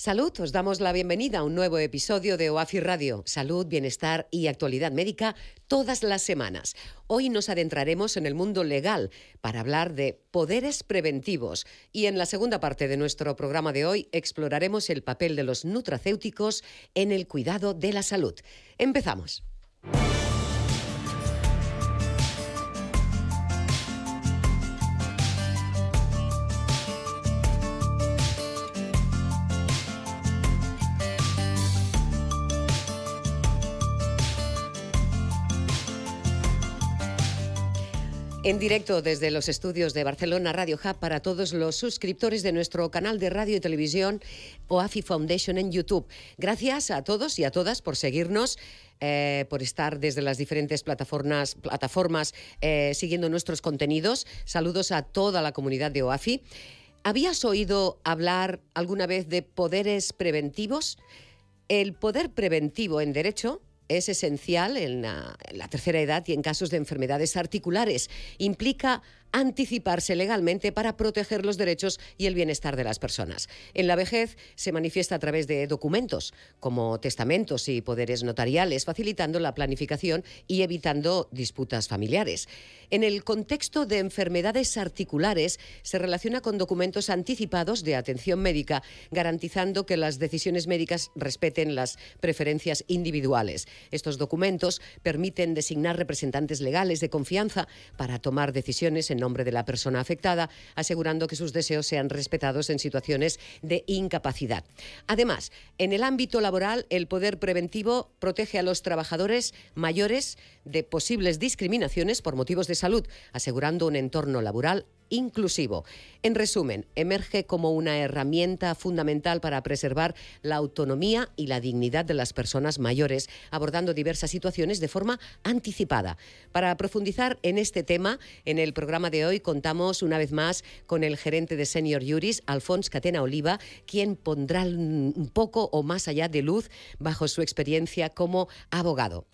Salud, os damos la bienvenida a un nuevo episodio de OAFI Radio. Salud, bienestar y actualidad médica todas las semanas. Hoy nos adentraremos en el mundo legal para hablar de poderes preventivos y en la segunda parte de nuestro programa de hoy exploraremos el papel de los nutracéuticos en el cuidado de la salud. Empezamos. En directo desde los estudios de Barcelona Radio Hub para todos los suscriptores de nuestro canal de radio y televisión OAFI Foundation en YouTube. Gracias a todos y a todas por seguirnos. Eh, por estar desde las diferentes plataformas, plataformas eh, siguiendo nuestros contenidos. Saludos a toda la comunidad de OAFI. ¿Habías oído hablar alguna vez de poderes preventivos? El poder preventivo en derecho es esencial en la, tercera edad y en casos de enfermedades articulares. Implica anticiparse legalmente para proteger los derechos y el bienestar de las personas. En la vejez se manifiesta a través de documentos como testamentos y poderes notariales, facilitando la planificación y evitando disputas familiares. En el contexto de enfermedades articulares se relaciona con documentos anticipados de atención médica, garantizando que las decisiones médicas respeten las preferencias individuales. Estos documentos permiten designar representantes legales de confianza para tomar decisiones en nombre de la persona afectada, asegurando que sus deseos sean respetados en situaciones de incapacidad. Además, en el ámbito laboral, el poder preventivo protege a los trabajadores mayores de posibles discriminaciones por motivos de salud, asegurando un entorno laboral inclusivo. En resumen, emerge como una herramienta fundamental para preservar la autonomía y la dignidad de las personas mayores, abordando diversas situaciones de forma anticipada. Para profundizar en este tema, en el programa de hoy contamos una vez más con el gerente de Senior Juris, Alfons Catena Oliva, quien pondrá un poco o más allá de luz bajo su experiencia como abogado.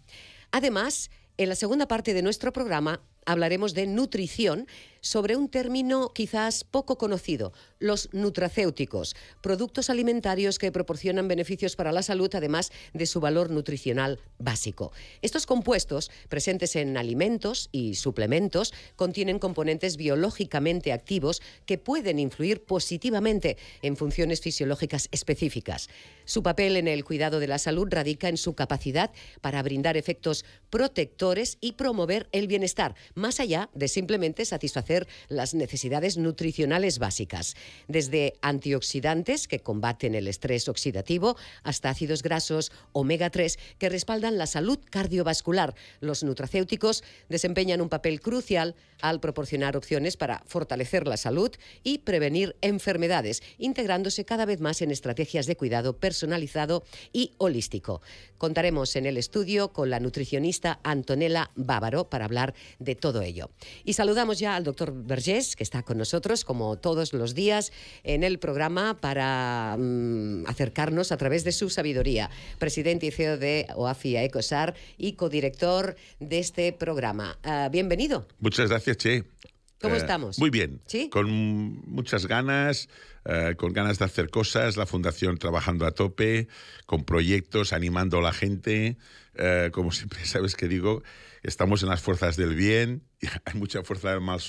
Además, en la segunda parte de nuestro programa hablaremos de nutrición sobre un término quizás poco conocido, los nutracéuticos, productos alimentarios que proporcionan beneficios para la salud además de su valor nutricional básico. Estos compuestos, presentes en alimentos y suplementos, contienen componentes biológicamente activos que pueden influir positivamente en funciones fisiológicas específicas. Su papel en el cuidado de la salud radica en su capacidad para brindar efectos protectores y promover el bienestar, más allá de simplemente satisfacer las necesidades nutricionales básicas, desde antioxidantes que combaten el estrés oxidativo hasta ácidos grasos omega 3 que respaldan la salud cardiovascular. Los nutracéuticos desempeñan un papel crucial al proporcionar opciones para fortalecer la salud y prevenir enfermedades, integrándose cada vez más en estrategias de cuidado personalizado y holístico. Contaremos en el estudio con la nutricionista Antonella Bávaro para hablar de todo ello. Y saludamos ya al doctor Vergés, que está con nosotros como todos los días en el programa para mm, acercarnos a través de su sabiduría. Presidente y CEO de OAFIA ECOSAR y codirector de este programa. Ah, bienvenido. Muchas gracias, Che. ¿Cómo eh, estamos? Muy bien. Con muchas ganas, eh, con ganas de hacer cosas, la Fundación trabajando a tope, con proyectos, animando a la gente. Eh, como siempre, sabes que digo, estamos en las fuerzas del bien, hay mucha fuerza del mal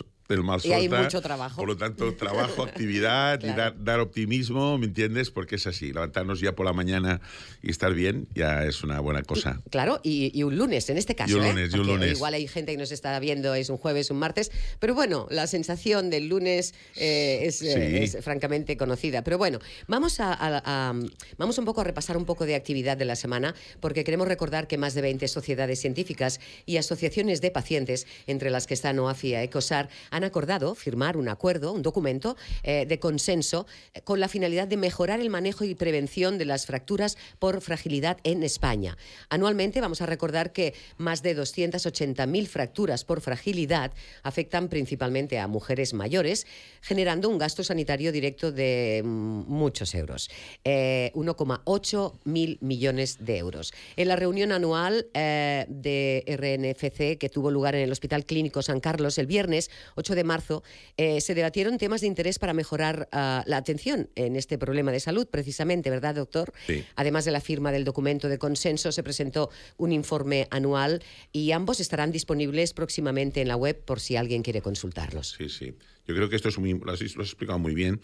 y hay mucho trabajo. Por lo tanto, trabajo, actividad, y dar, optimismo, ¿me entiendes? Porque es así, levantarnos ya por la mañana y estar bien ya es una buena cosa. claro, y, un lunes en este caso. Y un ¿eh? lunes, y un lunes. Igual hay gente que nos está viendo, es un jueves, un martes, pero bueno, la sensación del lunes eh, eh, es, francamente conocida. Pero bueno, vamos a, vamos un poco a repasar un poco de actividad de la semana, porque queremos recordar que más de 20 sociedades científicas y asociaciones de pacientes, entre las que está Noafia ECOSAR, han acordado firmar un acuerdo, un documento eh, de consenso eh, con la finalidad de mejorar el manejo y prevención de las fracturas por fragilidad en España. Anualmente vamos a recordar que más de 280.000 fracturas por fragilidad afectan principalmente a mujeres mayores, generando un gasto sanitario directo de mm, muchos euros, 1,8 eh, mil millones de euros. En la reunión anual de RNFC que tuvo lugar en el Hospital Clínico San Carlos el viernes, 8 de marzo, eh, se debatieron temas de interés para mejorar ah, la atención en este problema de salud, precisamente, ¿verdad, doctor? Además de la firma del documento de consenso, se presentó un informe anual y ambos estarán disponibles próximamente en la web por si alguien quiere consultarlos. Sí, sí. Yo creo que esto es muy, lo has explicado muy bien.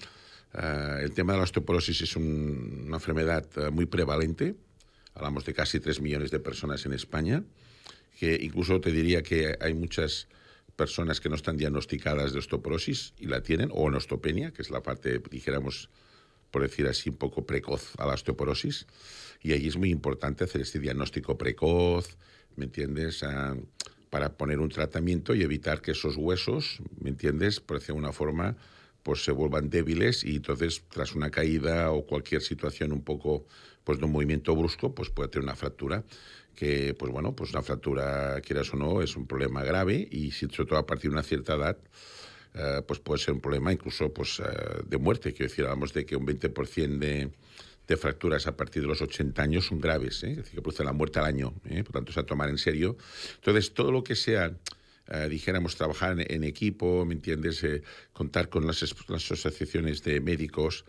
Ah, el tema de la osteoporosis es una enfermedad ah, muy prevalente. Hablamos de casi 3 millones de personas en España, que incluso te diría que hay muchas personas que no están diagnosticadas de osteoporosis y la tienen, o osteopenia, que es la parte, dijéramos, por decir así, un poco precoz a la osteoporosis. Y ahí es muy importante hacer este diagnóstico precoz, ¿me entiendes? Ah, para poner un tratamiento y evitar que esos huesos, ¿me entiendes? Por decir una forma, pues se vuelvan débiles y entonces tras una caída o cualquier situación un poco, pues de un movimiento brusco, pues puede tener una fractura que, pues bueno, pues una fractura, quieras o no, es un problema grave y si sobre todo a partir de una cierta edad, eh, pues puede ser un problema incluso pues, eh, de muerte. Quiero decir, hablamos de que un 20% de, de, fracturas a partir de los 80 años son graves, ¿eh? es decir, que producen la muerte al año, por tanto es a tomar en serio. Entonces, todo lo que sea... dijéramos, trabajar en, equipo, ¿me entiendes? contar con las, asociaciones de médicos,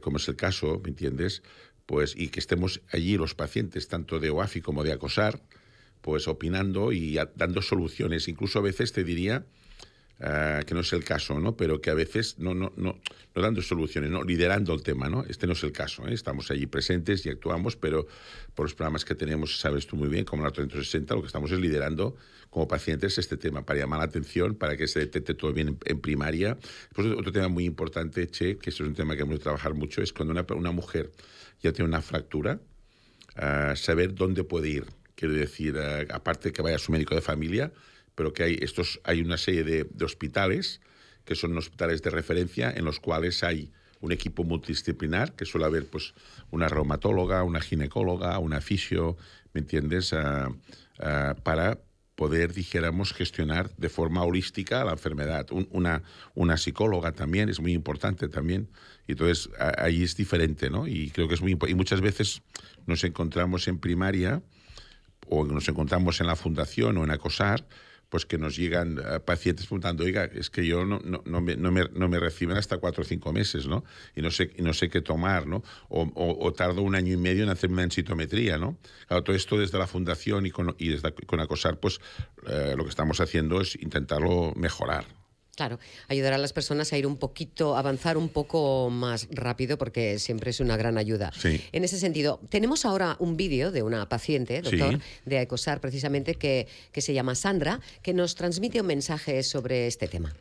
como es el caso, ¿me entiendes? pues, y que estemos allí los pacientes, tanto de OAFI como de acosar, pues opinando y dando soluciones. Incluso a veces te diría ah, que no es el caso, ¿no? Pero que a veces no, no, no, no dando soluciones, no, liderando el tema, ¿no? Este no es el caso, ¿eh? estamos allí presentes y actuamos, pero por los programas que tenemos, sabes tú muy bien, como la 360, lo que estamos es liderando como pacientes este tema, para llamar la atención, para que se detecte todo bien en, primaria. pues otro tema muy importante, Che, que es un tema que hemos de trabajar mucho, es cuando una, una mujer tiene una fractura, saber dónde puede ir. Quiero decir, aparte que vaya a su médico de familia, pero que hay, estos, hay una serie de, hospitales que son hospitales de referencia en los cuales hay un equipo multidisciplinar que suele haber pues una reumatóloga, una ginecóloga, una fisio, ¿me entiendes? para poder, dijéramos, gestionar de forma holística la enfermedad. una, psicóloga también es muy importante también. Y entonces ahí es diferente, ¿no? Y creo que es muy importante. Y muchas veces nos encontramos en primaria o nos encontramos en la fundación o en acosar pues que nos llegan eh, pacientes preguntando, oiga, es que yo no, me, reciben hasta cuatro o cinco meses, ¿no? Y no sé, no sé qué tomar, ¿no? O, tardo un año y medio en hacerme una encitometría ¿no? Claro, todo esto desde la fundación y con, acosar, pues eh, lo que estamos haciendo es intentarlo mejorar. Claro, ayudar a las personas a ir un poquito, avanzar un poco más rápido porque siempre es una gran ayuda. En ese sentido, tenemos ahora un vídeo de una paciente, doctor, de Ecosar precisamente, que, que se llama Sandra, que nos transmite un mensaje sobre este tema.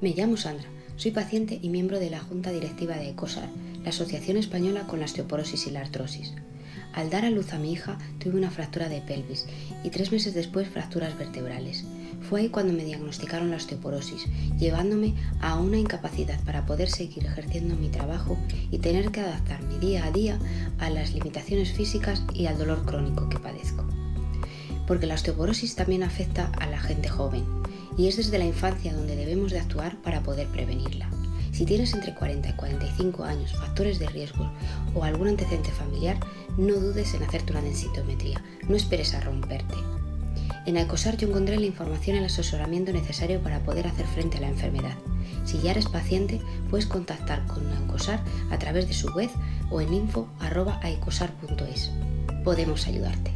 Me llamo Sandra, soy paciente y miembro de la Junta Directiva de Ecosar, la Asociación Española con la Osteoporosis y la Artrosis. Al dar a luz a mi hija tuve una fractura de pelvis y tres meses después fracturas vertebrales. Fue ahí cuando me diagnosticaron la osteoporosis, llevándome a una incapacidad para poder seguir ejerciendo mi trabajo y tener que adaptar mi día a día a las limitaciones físicas y al dolor crónico que padezco. Porque la osteoporosis también afecta a la gente joven y es desde la infancia donde debemos de actuar para poder prevenirla. Si tienes entre 40 y 45 años, factores de riesgo o algún antecedente familiar, no dudes en hacerte una densitometría, no esperes a romperte. En alcosar yo encontré la información y el asesoramiento necesario para poder hacer frente a la enfermedad. Si ya eres paciente, puedes contactar con Alcosar a través de su web o en info.aicosar.es. Podemos ayudarte.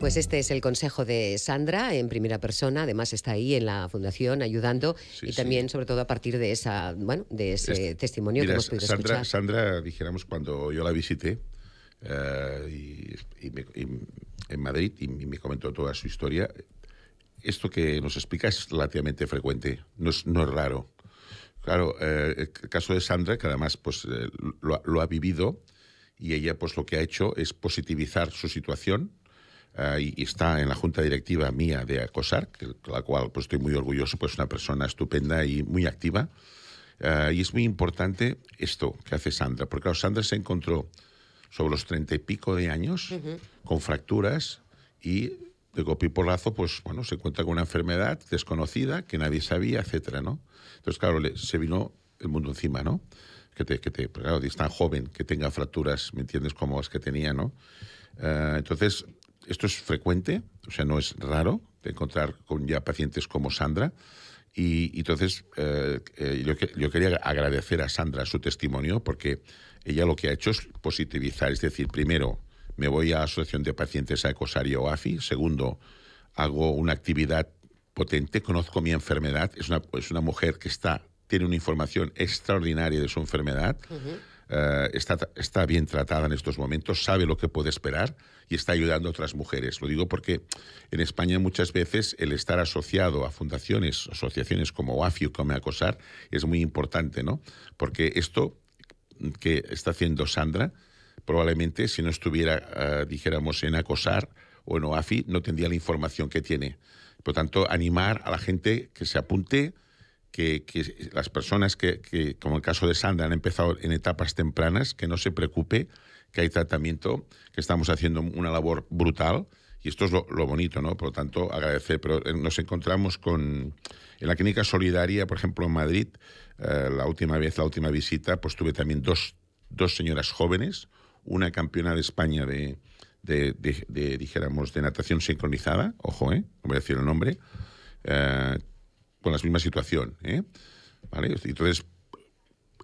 Pues este es el consejo de Sandra en primera persona, además está ahí en la fundación ayudando y también sobre todo a partir de esa, de ese testimonio que hemos podido Sandra, Sandra, dijéramos cuando yo la visité eh, en Madrid y me comentó toda su historia, esto que nos explica es relativamente frecuente, no es, raro. Claro, eh, el caso de Sandra, que además pues, eh, lo, ha vivido y ella pues, lo que ha hecho es positivizar su situación, eh, y está en la junta directiva mía de con la cual pues, estoy muy orgulloso, pues es una persona estupenda y muy activa. Eh, y es muy importante esto que hace Sandra, porque claro, Sandra se encontró sobre los treinta y pico de años con fracturas y de porrazo, pues bueno, se encuentra con una enfermedad desconocida que nadie sabía, etcétera, ¿no? Entonces, claro, se vino el mundo encima, ¿no? Que te, que te, claro, es tan joven que tenga fracturas, ¿me entiendes? Como las que tenía, ¿no? Eh, entonces, esto es frecuente, o sea, no es raro encontrar con ya pacientes como Sandra. Y, entonces eh, eh, yo, quería agradecer a Sandra su testimonio porque ella lo que ha hecho es positivizar, es decir, primero me voy a la Asociación de Pacientes Acosario AFI, segundo hago una actividad potente, conozco mi enfermedad, es una, es una mujer que está tiene una información extraordinaria de su enfermedad. Eh, está, está, bien tratada en estos momentos, sabe lo que puede esperar y está ayudando a otras mujeres. Lo digo porque en España muchas veces el estar asociado a fundaciones, asociaciones como Oafi o Come Acosar es muy importante, ¿no? Porque esto que está haciendo Sandra, probablemente si no estuviera, eh, dijéramos, en Acosar o en OAFI, no tendría la información que tiene. Por lo tanto, animar a la gente que se apunte, que, las personas que, como el caso de Sandra, han empezado en etapas tempranas, que no se preocupe, que hay tratamiento, que estamos haciendo una labor brutal. Y esto es lo, bonito, ¿no? Por lo tanto, agradecer. Pero eh, nos encontramos con. En la Clínica Solidaria, por ejemplo, en Madrid, eh, la última vez, la última visita, pues tuve también dos, dos señoras jóvenes, una campeona de España de, de, de dijéramos, de natación sincronizada, ojo, ¿eh? No voy a decir el nombre, eh, con la misma situación. ¿eh? Entonces,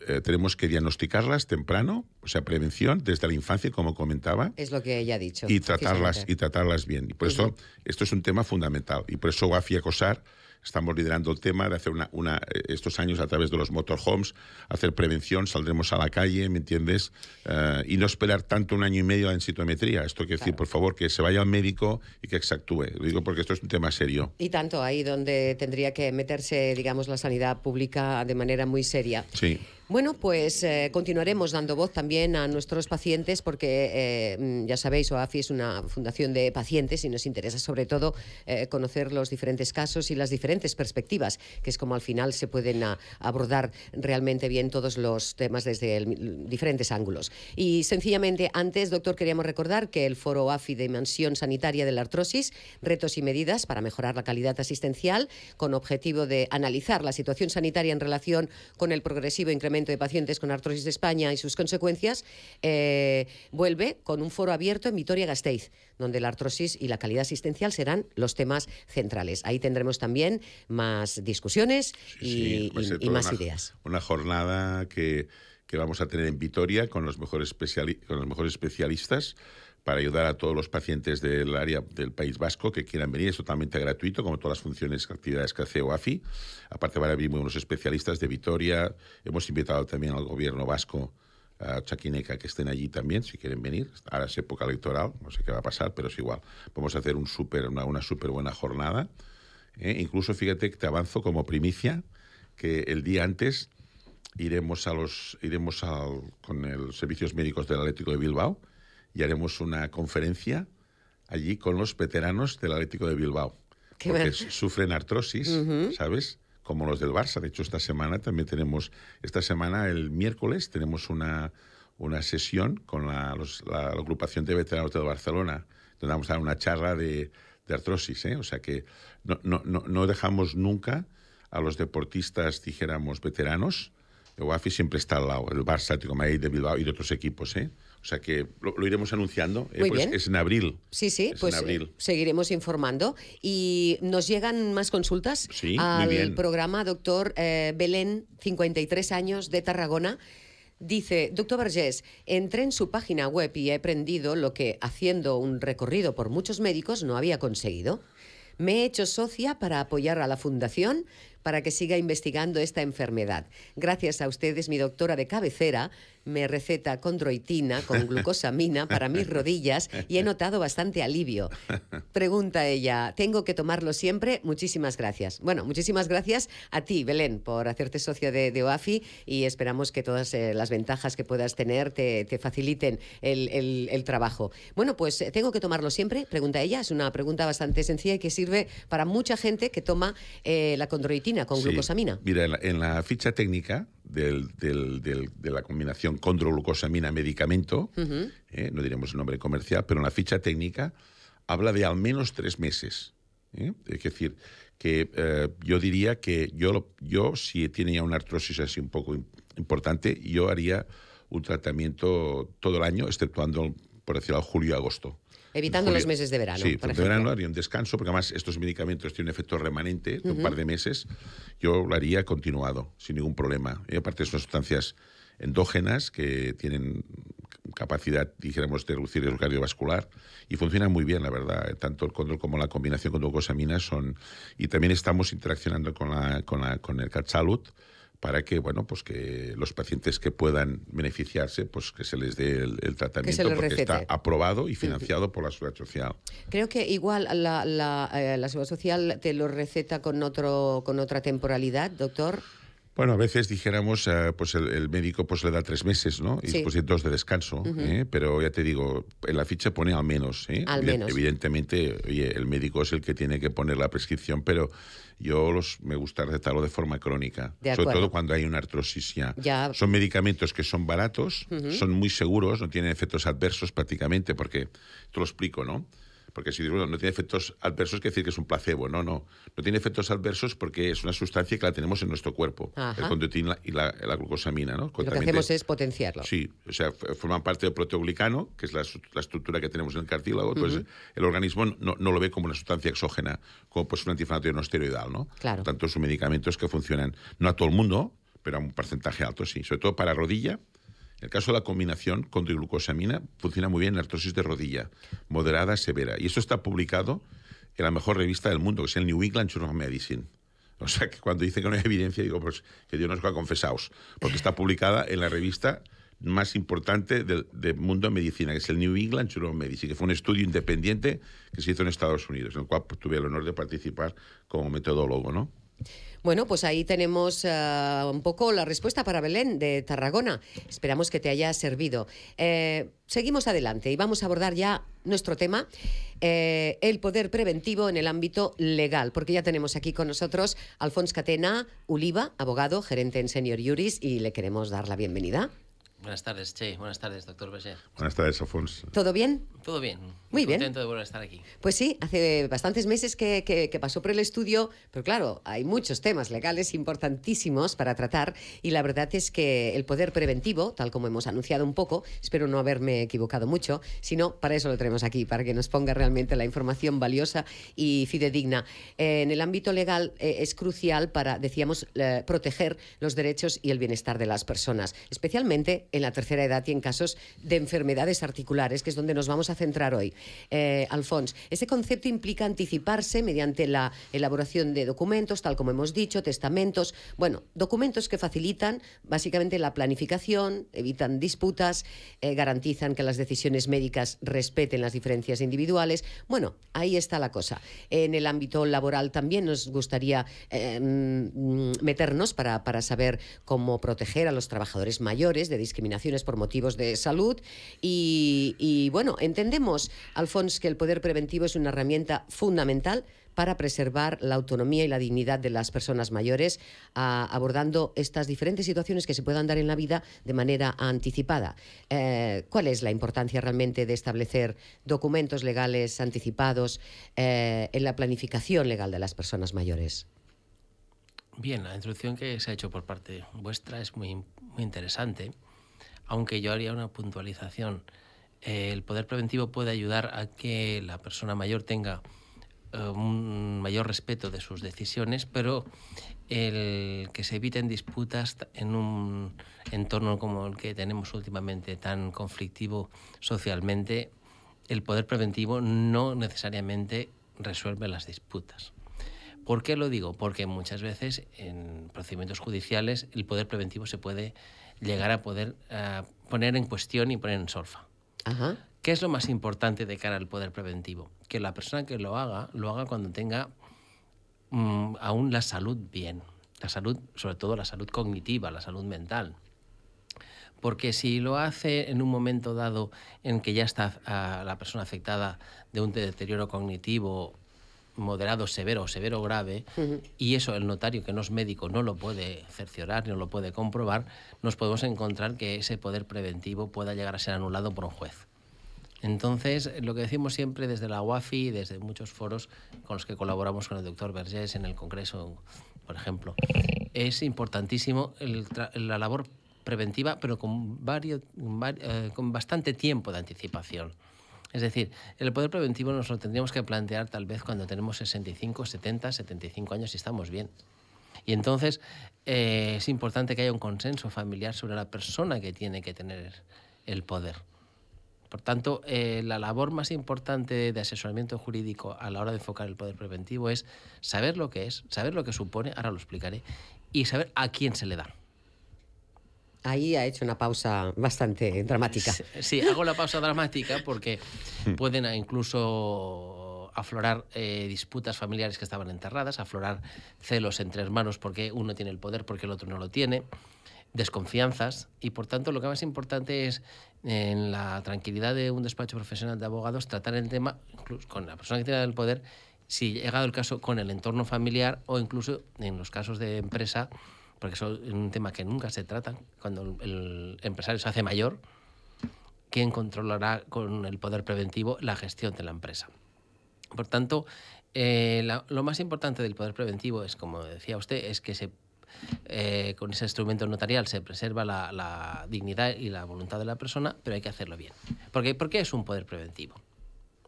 eh, tenemos que diagnosticarlas temprano, o sea, prevención desde la infancia, como comentaba. Es lo que ella ha dicho. Y tratarlas, y tratarlas bien. Y por eso, esto es un tema fundamental. Y por eso va a Acosar estamos liderando el tema de hacer una, una, eh, estos años a través de los motorhomes, hacer prevención, saldremos a la calle, ¿me entiendes? Eh, y no esperar tanto un año y medio en citometría. Esto quiere decir, por favor, que se vaya al médico y que exactúe. Lo digo porque esto es un tema serio. Y tanto ahí donde tendría que meterse, digamos, la sanidad pública de manera muy seria. Sí. Bueno, pues eh, continuaremos dando voz también a nuestros pacientes porque eh, mm, ya sabéis, OAFI es una fundación de pacientes y nos interesa sobre todo eh, conocer los diferentes casos y las diferentes perspectivas, que es como al final se pueden ah, abordar realmente bien todos los temas desde diferentes ángulos. Y sencillamente, antes, doctor, queríamos recordar que el foro OAFI de Dimensión Sanitaria de la Artrosis, retos y medidas para mejorar la calidad asistencial, con objetivo de analizar la situación sanitaria en relación con el progresivo incremento de Pacientes con Artrosis de España y sus consecuencias, eh, vuelve con un foro abierto en Vitoria-Gasteiz, donde la artrosis y la calidad asistencial serán los temas centrales. Ahí tendremos también más discusiones y, más ideas. Una jornada que, que, vamos a tener en Vitoria con los mejores, con los mejores especialistas para ayudar a todos los pacientes del área del País Vasco que quieran venir. Es totalmente gratuito, como todas las funciones y actividades que hace OAFI. Aparte van a venir unos especialistas de Vitoria. Hemos invitado también al gobierno vasco a Chaquineca que estén allí también, si quieren venir. Ahora es época electoral, no sé qué va a pasar, pero es igual. Vamos a hacer un una, súper buena jornada. ¿eh? incluso, fíjate que te avanzo como primicia, que el día antes iremos, a los, iremos con los servicios médicos del Atlético de Bilbao, y haremos una conferencia allí con los veteranos del Atlético de Bilbao. porque sufren artrosis, ¿sabes? Como los del Barça. De hecho, esta semana también tenemos, esta semana, el miércoles, tenemos una, una sesión con la, agrupación de veteranos de Barcelona, donde vamos a dar una charla de, de artrosis. ¿eh? O sea que no, dejamos nunca a los deportistas, dijéramos, veteranos. El Wafi siempre está al lado, el Barça, el Madrid, de Bilbao y de otros equipos. ¿eh? O sea que lo, iremos anunciando. Eh, muy pues Es, en abril. Sí, sí, pues eh, seguiremos informando. Y nos llegan más consultas al programa, doctor eh, Belén, 53 años, de Tarragona. Dice, doctor Vergés, entré en su página web y he aprendido lo que, haciendo un recorrido por muchos médicos, no había conseguido. Me he hecho socia para apoyar a la fundación para que siga investigando esta enfermedad. Gracias a ustedes, mi doctora de cabecera me receta condroitina con glucosamina para mis rodillas y he notado bastante alivio. Pregunta ella, ¿tengo que tomarlo siempre? Muchísimas gracias. Bueno, muchísimas gracias a ti, Belén, por hacerte socio de, OAFI y esperamos que todas eh, las ventajas que puedas tener te, faciliten el, trabajo. Bueno, pues eh, ¿tengo que tomarlo siempre? Pregunta ella. Es una pregunta bastante sencilla y que sirve para mucha gente que toma eh, la condroitina con glucosamina. Mira, en la, ficha técnica de la combinación condroglucosamina-medicamento, eh, no diremos el nombre comercial, pero en la ficha técnica habla de al menos tres meses. Eh. Es decir, que eh, yo diría que yo, yo, si tiene ya una artrosis así un poco importante, yo haría un tratamiento todo el año, exceptuando por decirlo, julio y agosto. Evitando los meses de verano. Sí, de verano haría un descanso, porque además estos medicamentos tienen un efecto remanente de un par de meses. Yo lo haría continuado, sin ningún problema. Y aparte son sustancias endógenas que tienen capacidad, dijéramos, de reducir el cardiovascular y funcionan muy bien, la verdad. Tanto el control como la combinación con glucosamina son... Y también estamos interaccionando con, la, con, la, con el CatSalut, para que bueno pues que los pacientes que puedan beneficiarse pues que se les dé el, tratamiento porque está aprobado y financiado por la seguridad social creo que igual eh, la, seguridad social te lo receta con otro con otra temporalidad doctor bueno, a veces dijéramos, eh, pues el, médico pues le da tres meses, ¿no? Y después dos de descanso, ¿eh? pero ya te digo, en la ficha pone al menos, Al menos. Evidentemente, el médico es el que tiene que poner la prescripción, pero yo los, me gusta recetarlo de forma crónica, sobre todo cuando hay una artrosis ya. Son medicamentos que son baratos, son muy seguros, no tienen efectos adversos prácticamente, porque te lo explico, ¿no? porque si no tiene efectos adversos, quiere decir que es un placebo. No, no. No tiene efectos adversos porque es una sustancia que la tenemos en nuestro cuerpo, el y la, glucosamina. ¿no? Lo que hacemos es potenciarlo. Sí, o sea, forman parte del proteoglicano, que es la, estructura que tenemos en el cartílago. Entonces, pues, el organismo no, lo ve como una sustancia exógena, como pues un antiinflamatorio no esteroidal. ¿no? Claro. tanto, son medicamentos que funcionan no a todo el mundo, pero a un porcentaje alto, sí. Sobre todo para rodilla, el caso de la combinación con triglucosamina funciona muy bien en artrosis de rodilla, moderada, severa. Y eso está publicado en la mejor revista del mundo, que es el New England Journal of Medicine. O sea, que cuando dice que no hay evidencia, digo, pues que Dios nos va confesaos, porque está publicada en la revista más importante del, del, mundo de medicina, que es el New England Journal of Medicine, que fue un estudio independiente que se hizo en Estados Unidos, en el cual pues, tuve el honor de participar como metodólogo, ¿no? Bueno, pues ahí tenemos eh, un poco la respuesta para Belén de Tarragona. Esperamos que te haya servido. Eh, seguimos adelante y vamos a abordar ya nuestro tema, eh, el poder preventivo en el ámbito legal, porque ya tenemos aquí con nosotros a Alfons Catena, Uliva, abogado, gerente en Senior Juris, y le queremos dar la bienvenida. Buenas tardes, Che. Buenas tardes, doctor Becher. Buenas tardes, Alfons. ¿Todo bien? Todo bien. Muy bien. Contento de volver a estar aquí. Pues sí, hace bastantes meses que, pasó por el estudio, pero claro, hay muchos temas legales importantísimos para tratar y la verdad es que el poder preventivo, tal como hemos anunciado un poco, espero no haberme equivocado mucho, sino para eso lo tenemos aquí, para que nos ponga realmente la información valiosa y fidedigna. Eh, en el ámbito legal eh, es crucial para, decíamos, eh, proteger los derechos y el bienestar de las personas, especialmente en la tercera edad y en casos de enfermedades articulares, que es donde nos vamos a centrar hoy. Alfonso, eh, Alfons. Ese concepto implica anticiparse mediante la elaboración de documentos, tal como hemos dicho, testamentos, bueno, documentos que facilitan básicamente la planificación, evitan disputas, eh, garantizan que las decisiones médicas respeten las diferencias individuales. Bueno, ahí está la cosa. En el ámbito laboral también nos gustaría eh, mm, meternos para, para saber cómo proteger a los trabajadores mayores de discriminaciones por motivos de salud y bueno, entendemos Alfonso, que el poder preventivo es una herramienta fundamental para preservar la autonomía y la dignidad de las personas mayores, ah, abordando estas diferentes situaciones que se puedan dar en la vida de manera anticipada. Eh, ¿Cuál es la importancia realmente de establecer documentos legales anticipados eh, en la planificación legal de las personas mayores? Bien, la introducción que se ha hecho por parte vuestra es muy, muy interesante, aunque yo haría una puntualización el poder preventivo puede ayudar a que la persona mayor tenga eh, un mayor respeto de sus decisiones, pero el que se eviten disputas en un entorno como el que tenemos últimamente, tan conflictivo socialmente, el poder preventivo no necesariamente resuelve las disputas. ¿Por qué lo digo? Porque muchas veces en procedimientos judiciales el poder preventivo se puede llegar a poder poner en cuestión y poner en solfa. ¿Qué es lo más importante de cara al poder preventivo? Que la persona que lo haga, lo haga cuando tenga mm, aún la salud bien. La salud, sobre todo la salud cognitiva, la salud mental. Porque si lo hace en un momento dado en que ya está ah, la persona afectada de un deterioro cognitivo moderado, severo o severo grave, y eso el notario, que no es médico, no lo puede cerciorar, no lo puede comprobar, nos podemos encontrar que ese poder preventivo pueda llegar a ser anulado por un juez. Entonces, lo que decimos siempre desde la UAFI, desde muchos foros con los que colaboramos con el doctor Vergés en el Congreso, por ejemplo, es importantísimo la labor preventiva, pero con eh, bastante tiempo de anticipación. Es decir, el poder preventivo nos lo tendríamos que plantear tal vez cuando tenemos 65, 70, 75 años y estamos bien. Y entonces eh, es importante que haya un consenso familiar sobre la persona que tiene que tener el poder. Por tanto, eh, la labor más importante de asesoramiento jurídico a la hora de enfocar el poder preventivo es saber lo que es, saber lo que supone, ahora lo explicaré, y saber a quién se le da ahí ha hecho una pausa bastante dramática. Sí, hago la pausa dramática porque hmm. pueden incluso aflorar eh, disputas familiares que estaban enterradas, aflorar celos entre hermanos porque uno tiene el poder porque el otro no lo tiene, desconfianzas y por tanto lo que más importante es en la tranquilidad de un despacho profesional de abogados tratar el tema con la persona que tiene el poder si llegado el caso con el entorno familiar o incluso en los casos de empresa porque eso es un tema que nunca se trata. Cuando el empresario se hace mayor, ¿quién controlará con el poder preventivo la gestión de la empresa? Por tanto, eh, lo más importante del poder preventivo es, como decía usted, es que se, eh, con ese instrumento notarial se preserva la, dignidad y la voluntad de la persona, pero hay que hacerlo bien. Porque, ¿Por qué es un poder preventivo?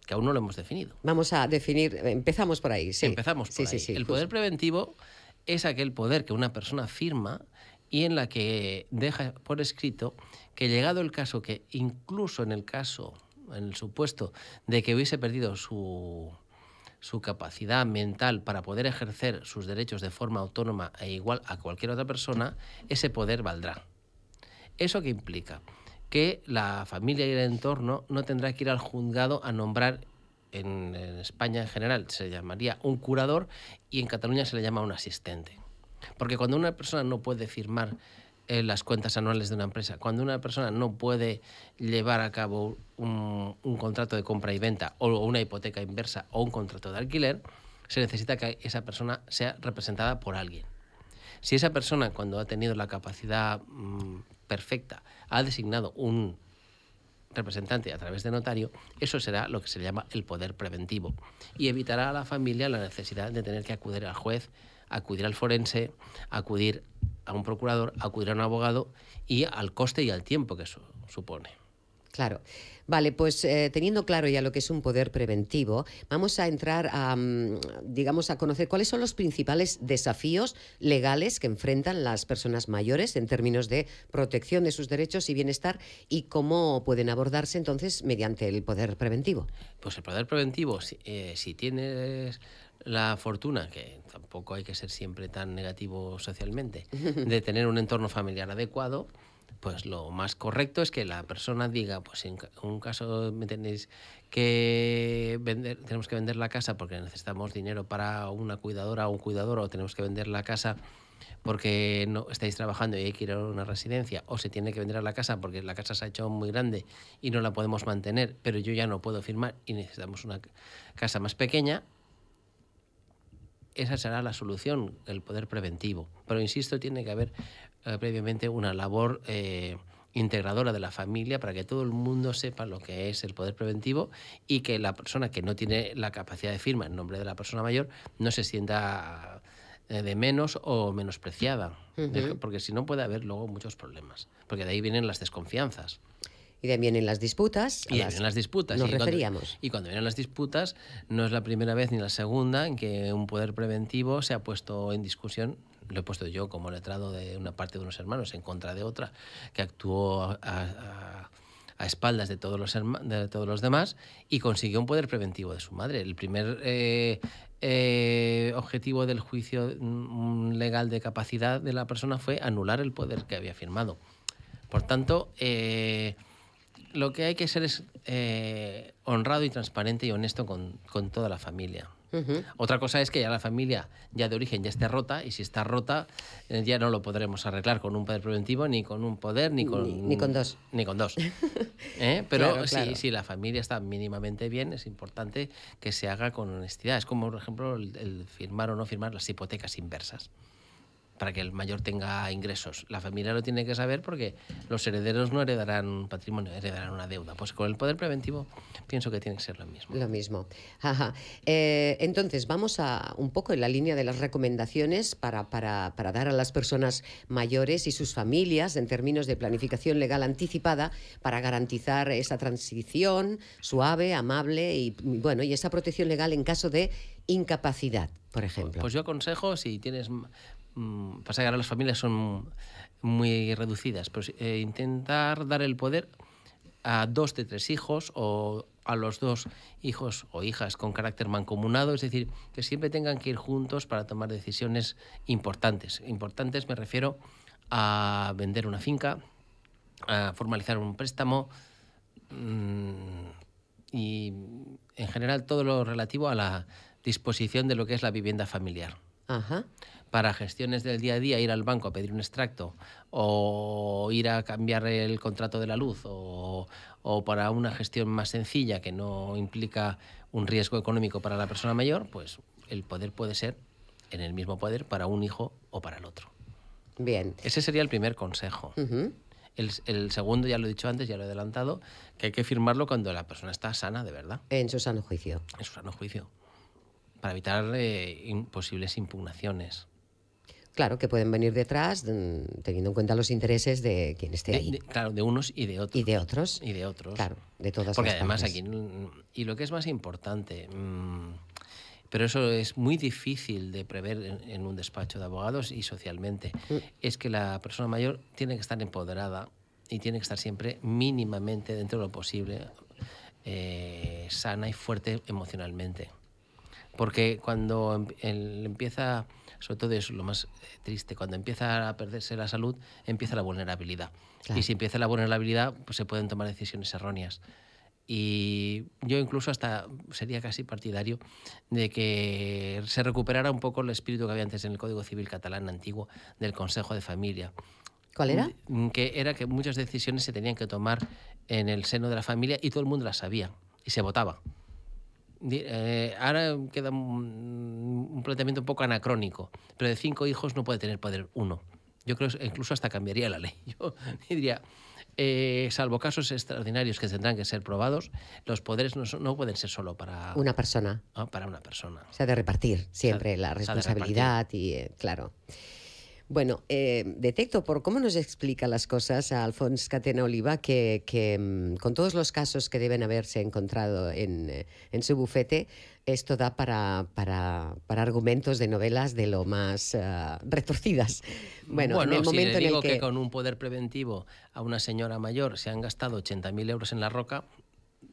Que aún no lo hemos definido. Vamos a definir, empezamos por ahí. Sí. Empezamos por ahí. el poder preventivo es aquel poder que una persona firma y en la que deja por escrito que llegado el caso, que incluso en el caso, en el supuesto de que hubiese perdido su, su capacidad mental para poder ejercer sus derechos de forma autónoma e igual a cualquier otra persona, ese poder valdrá. ¿Eso qué implica? Que la familia y el entorno no tendrá que ir al juzgado a nombrar en, España en general se llamaría un curador y en Cataluña se le llama un asistente. Porque cuando una persona no puede firmar eh, las cuentas anuales de una empresa. Cuando una persona no puede llevar a cabo un, contrato de compra y venta o una hipoteca inversa o un contrato de alquiler, se necesita que esa persona sea representada por alguien. Si esa persona, cuando ha tenido la capacidad mm, perfecta, ha designado un representante a través de notario, eso será lo que se llama el poder preventivo y evitará a la familia la necesidad de tener que acudir al juez, acudir al forense, acudir a un procurador, acudir a un abogado y al coste y al tiempo que eso supone. Claro. Vale, pues eh, teniendo claro ya lo que es un poder preventivo, vamos a entrar a, mm, digamos, a conocer cuáles son los principales desafíos legales que enfrentan las personas mayores en términos de protección de sus derechos y bienestar y cómo pueden abordarse entonces mediante el poder preventivo. Pues el poder preventivo, si, eh, si tienes la fortuna, que tampoco hay que ser siempre tan negativo socialmente, de tener un entorno familiar adecuado, pues lo más correcto es que la persona diga, pues en un caso tenéis que vender, tenemos que vender la casa porque necesitamos dinero para una cuidadora o un cuidador o tenemos que vender la casa porque no estáis trabajando y hay que ir a una residencia o se tiene que vender la casa porque la casa se ha hecho muy grande y no la podemos mantener, pero yo ya no puedo firmar y necesitamos una casa más pequeña, esa será la solución, el poder preventivo. Pero insisto, tiene que haber eh, previamente una labor eh, integradora de la familia para que todo el mundo sepa lo que es el poder preventivo y que la persona que no tiene la capacidad de firma en nombre de la persona mayor no se sienta eh, de menos o menospreciada, porque si no puede haber luego muchos problemas, porque de ahí vienen las desconfianzas. Y también en las disputas. Y las disputas. Nos referíamos. Cuando, y cuando vienen las disputas, no es la primera vez ni la segunda en que un poder preventivo se ha puesto en discusión lo he puesto yo como letrado de una parte de unos hermanos en contra de otra, que actuó a, espaldas de todos, los de todos los demás y consiguió un poder preventivo de su madre. El primer eh, eh, objetivo del juicio mm, legal de capacidad de la persona fue anular el poder que había firmado. Por tanto, eh, lo que hay que ser es eh, honrado y transparente y honesto con, con toda la familia. Otra cosa es que ya la familia ya de origen ya esté rota y si está rota eh, ya no lo podremos arreglar con un poder preventivo ni con un poder ni con, ni, con dos. ¿Eh? Pero Si, la familia está mínimamente bien es importante que se haga con honestidad. Es como por ejemplo el firmar o no firmar las hipotecas inversas para que el mayor tenga ingresos. La familia lo tiene que saber porque los herederos no heredarán un patrimonio, heredarán una deuda. Pues con el poder preventivo pienso que tiene que ser lo mismo. Lo mismo. Eh, entonces, vamos a un poco en la línea de las recomendaciones para, para, para dar a las personas mayores y sus familias en términos de planificación legal anticipada para garantizar esa transición suave, amable y, bueno, y esa protección legal en caso de incapacidad, por ejemplo. Pues yo aconsejo, si tienes Mm, pasa que ahora las familias son muy reducidas, pero eh, intentar dar el poder a dos de tres hijos o a los dos hijos o hijas con carácter mancomunado, es decir, que siempre tengan que ir juntos para tomar decisiones importantes. Importantes me refiero a vender una finca, a formalizar un préstamo mm, y en general todo lo relativo a la disposición de lo que es la vivienda familiar. Ajá para gestiones del día a día, ir al banco a pedir un extracto o ir a cambiar el contrato de la luz o, para una gestión más sencilla que no implica un riesgo económico para la persona mayor, pues el poder puede ser en el mismo poder para un hijo o para el otro. Bien. Ese sería el primer consejo. El, segundo, ya lo he dicho antes, ya lo he adelantado, que hay que firmarlo cuando la persona está sana, de verdad. En su sano juicio. En su sano juicio. Para evitar eh, posibles impugnaciones. Claro, que pueden venir detrás mm, teniendo en cuenta los intereses de quien esté ahí. claro, de unos y de otros. Y de otros. Y de otros. Claro, de todas Porque además aquí, mm, y lo que es más importante, mm, pero eso es muy difícil de prever en, un despacho de abogados y socialmente, es que la persona mayor tiene que estar empoderada y tiene que estar siempre mínimamente dentro de lo posible eh, sana y fuerte emocionalmente. Porque cuando em, empieza sobre todo es lo más eh, triste, cuando empieza a perderse la salud, empieza la vulnerabilidad. Y si empieza la vulnerabilidad, pues se pueden tomar decisiones erróneas. Y yo incluso hasta sería casi partidario de que se recuperara un poco el espíritu que había antes en el Código Civil catalán antiguo del Consejo de Familia. ¿Cuál era? Mm, que era que muchas decisiones se tenían que tomar en el seno de la familia y todo el mundo las sabía y se votaba. Eh, ahora queda un, planteamiento un poco anacrónico, pero de cinco hijos no puede tener poder uno. Yo creo que incluso hasta cambiaría la ley. Yo diría, eh, salvo casos extraordinarios que tendrán que ser probados, los poderes no, no pueden ser solo para una persona. Ah, para una persona. O sea, de repartir siempre la responsabilidad y, eh, claro. Bueno, eh, detecto por cómo nos explica las cosas a Alfonso Catena Oliva que, mm, con todos los casos que deben haberse encontrado en, eh, su bufete, esto da para, argumentos de novelas de lo más eh, retorcidas. Bueno, en el momento si le digo que... con un poder preventivo a una señora mayor se han gastado 80.000 euros en la roca,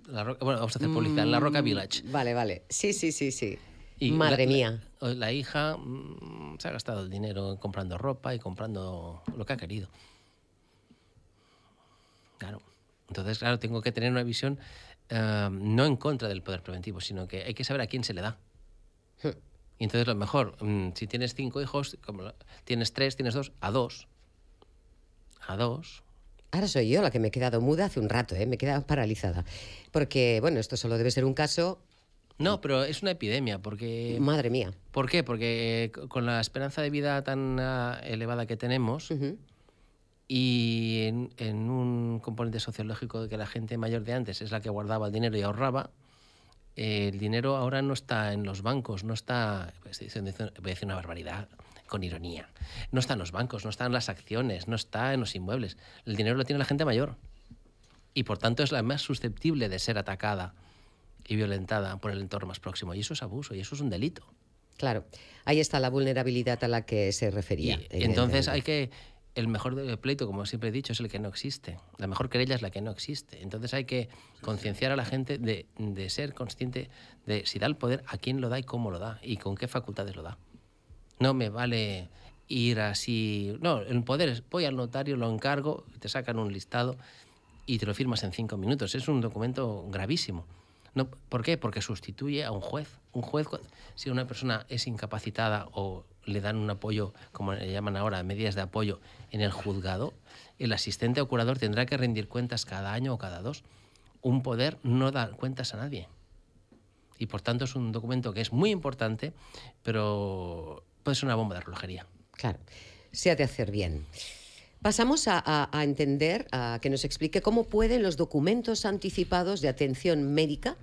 la roca bueno, vamos a hacer publicidad, en la Roca mm, Village. Vale, vale. Sí, sí, sí, sí. Madre mía. La, hija mm, se ha gastado el dinero comprando ropa y comprando lo que ha querido. Claro. Entonces, claro, tengo que tener una visión eh, no en contra del poder preventivo, sino que hay que saber a quién se le da. Hmm. Y entonces, lo mejor, mm, si tienes cinco hijos, tienes tres, tienes dos, a dos. A dos. Ahora soy yo la que me he quedado muda hace un rato, ¿eh? me he quedado paralizada. Porque, bueno, esto solo debe ser un caso no, pero es una epidemia, porque... Madre mía. ¿Por qué? Porque eh, con la esperanza de vida tan ah, elevada que tenemos y en, un componente sociológico de que la gente mayor de antes es la que guardaba el dinero y ahorraba, el dinero ahora no está en los bancos, no está... Pues, voy a decir una barbaridad con ironía. No está en los bancos, no está en las acciones, no está en los inmuebles. El dinero lo tiene la gente mayor y por tanto es la más susceptible de ser atacada y violentada por el entorno más próximo. Y eso es abuso y eso es un delito. Claro, ahí está la vulnerabilidad a la que se refería. Y, entonces hay que el mejor pleito, como siempre he dicho, es el que no existe. La mejor querella es la que no existe. Entonces hay que concienciar a la gente de, de, ser consciente de si da el poder, a quién lo da y cómo lo da y con qué facultades lo da. No me vale ir así. No, el poder es, voy al notario, lo encargo, te sacan un listado y te lo firmas en cinco minutos. Es un documento gravísimo. No, ¿Por qué? Porque sustituye a un juez. Un juez, si una persona es incapacitada o le dan un apoyo, como le llaman ahora, medidas de apoyo en el juzgado, el asistente o curador tendrá que rendir cuentas cada año o cada dos. Un poder no da cuentas a nadie. Y por tanto es un documento que es muy importante, pero puede ser una bomba de relojería. Claro, se ha de hacer bien. Pasamos a, entender, a que nos explique cómo pueden los documentos anticipados de atención médica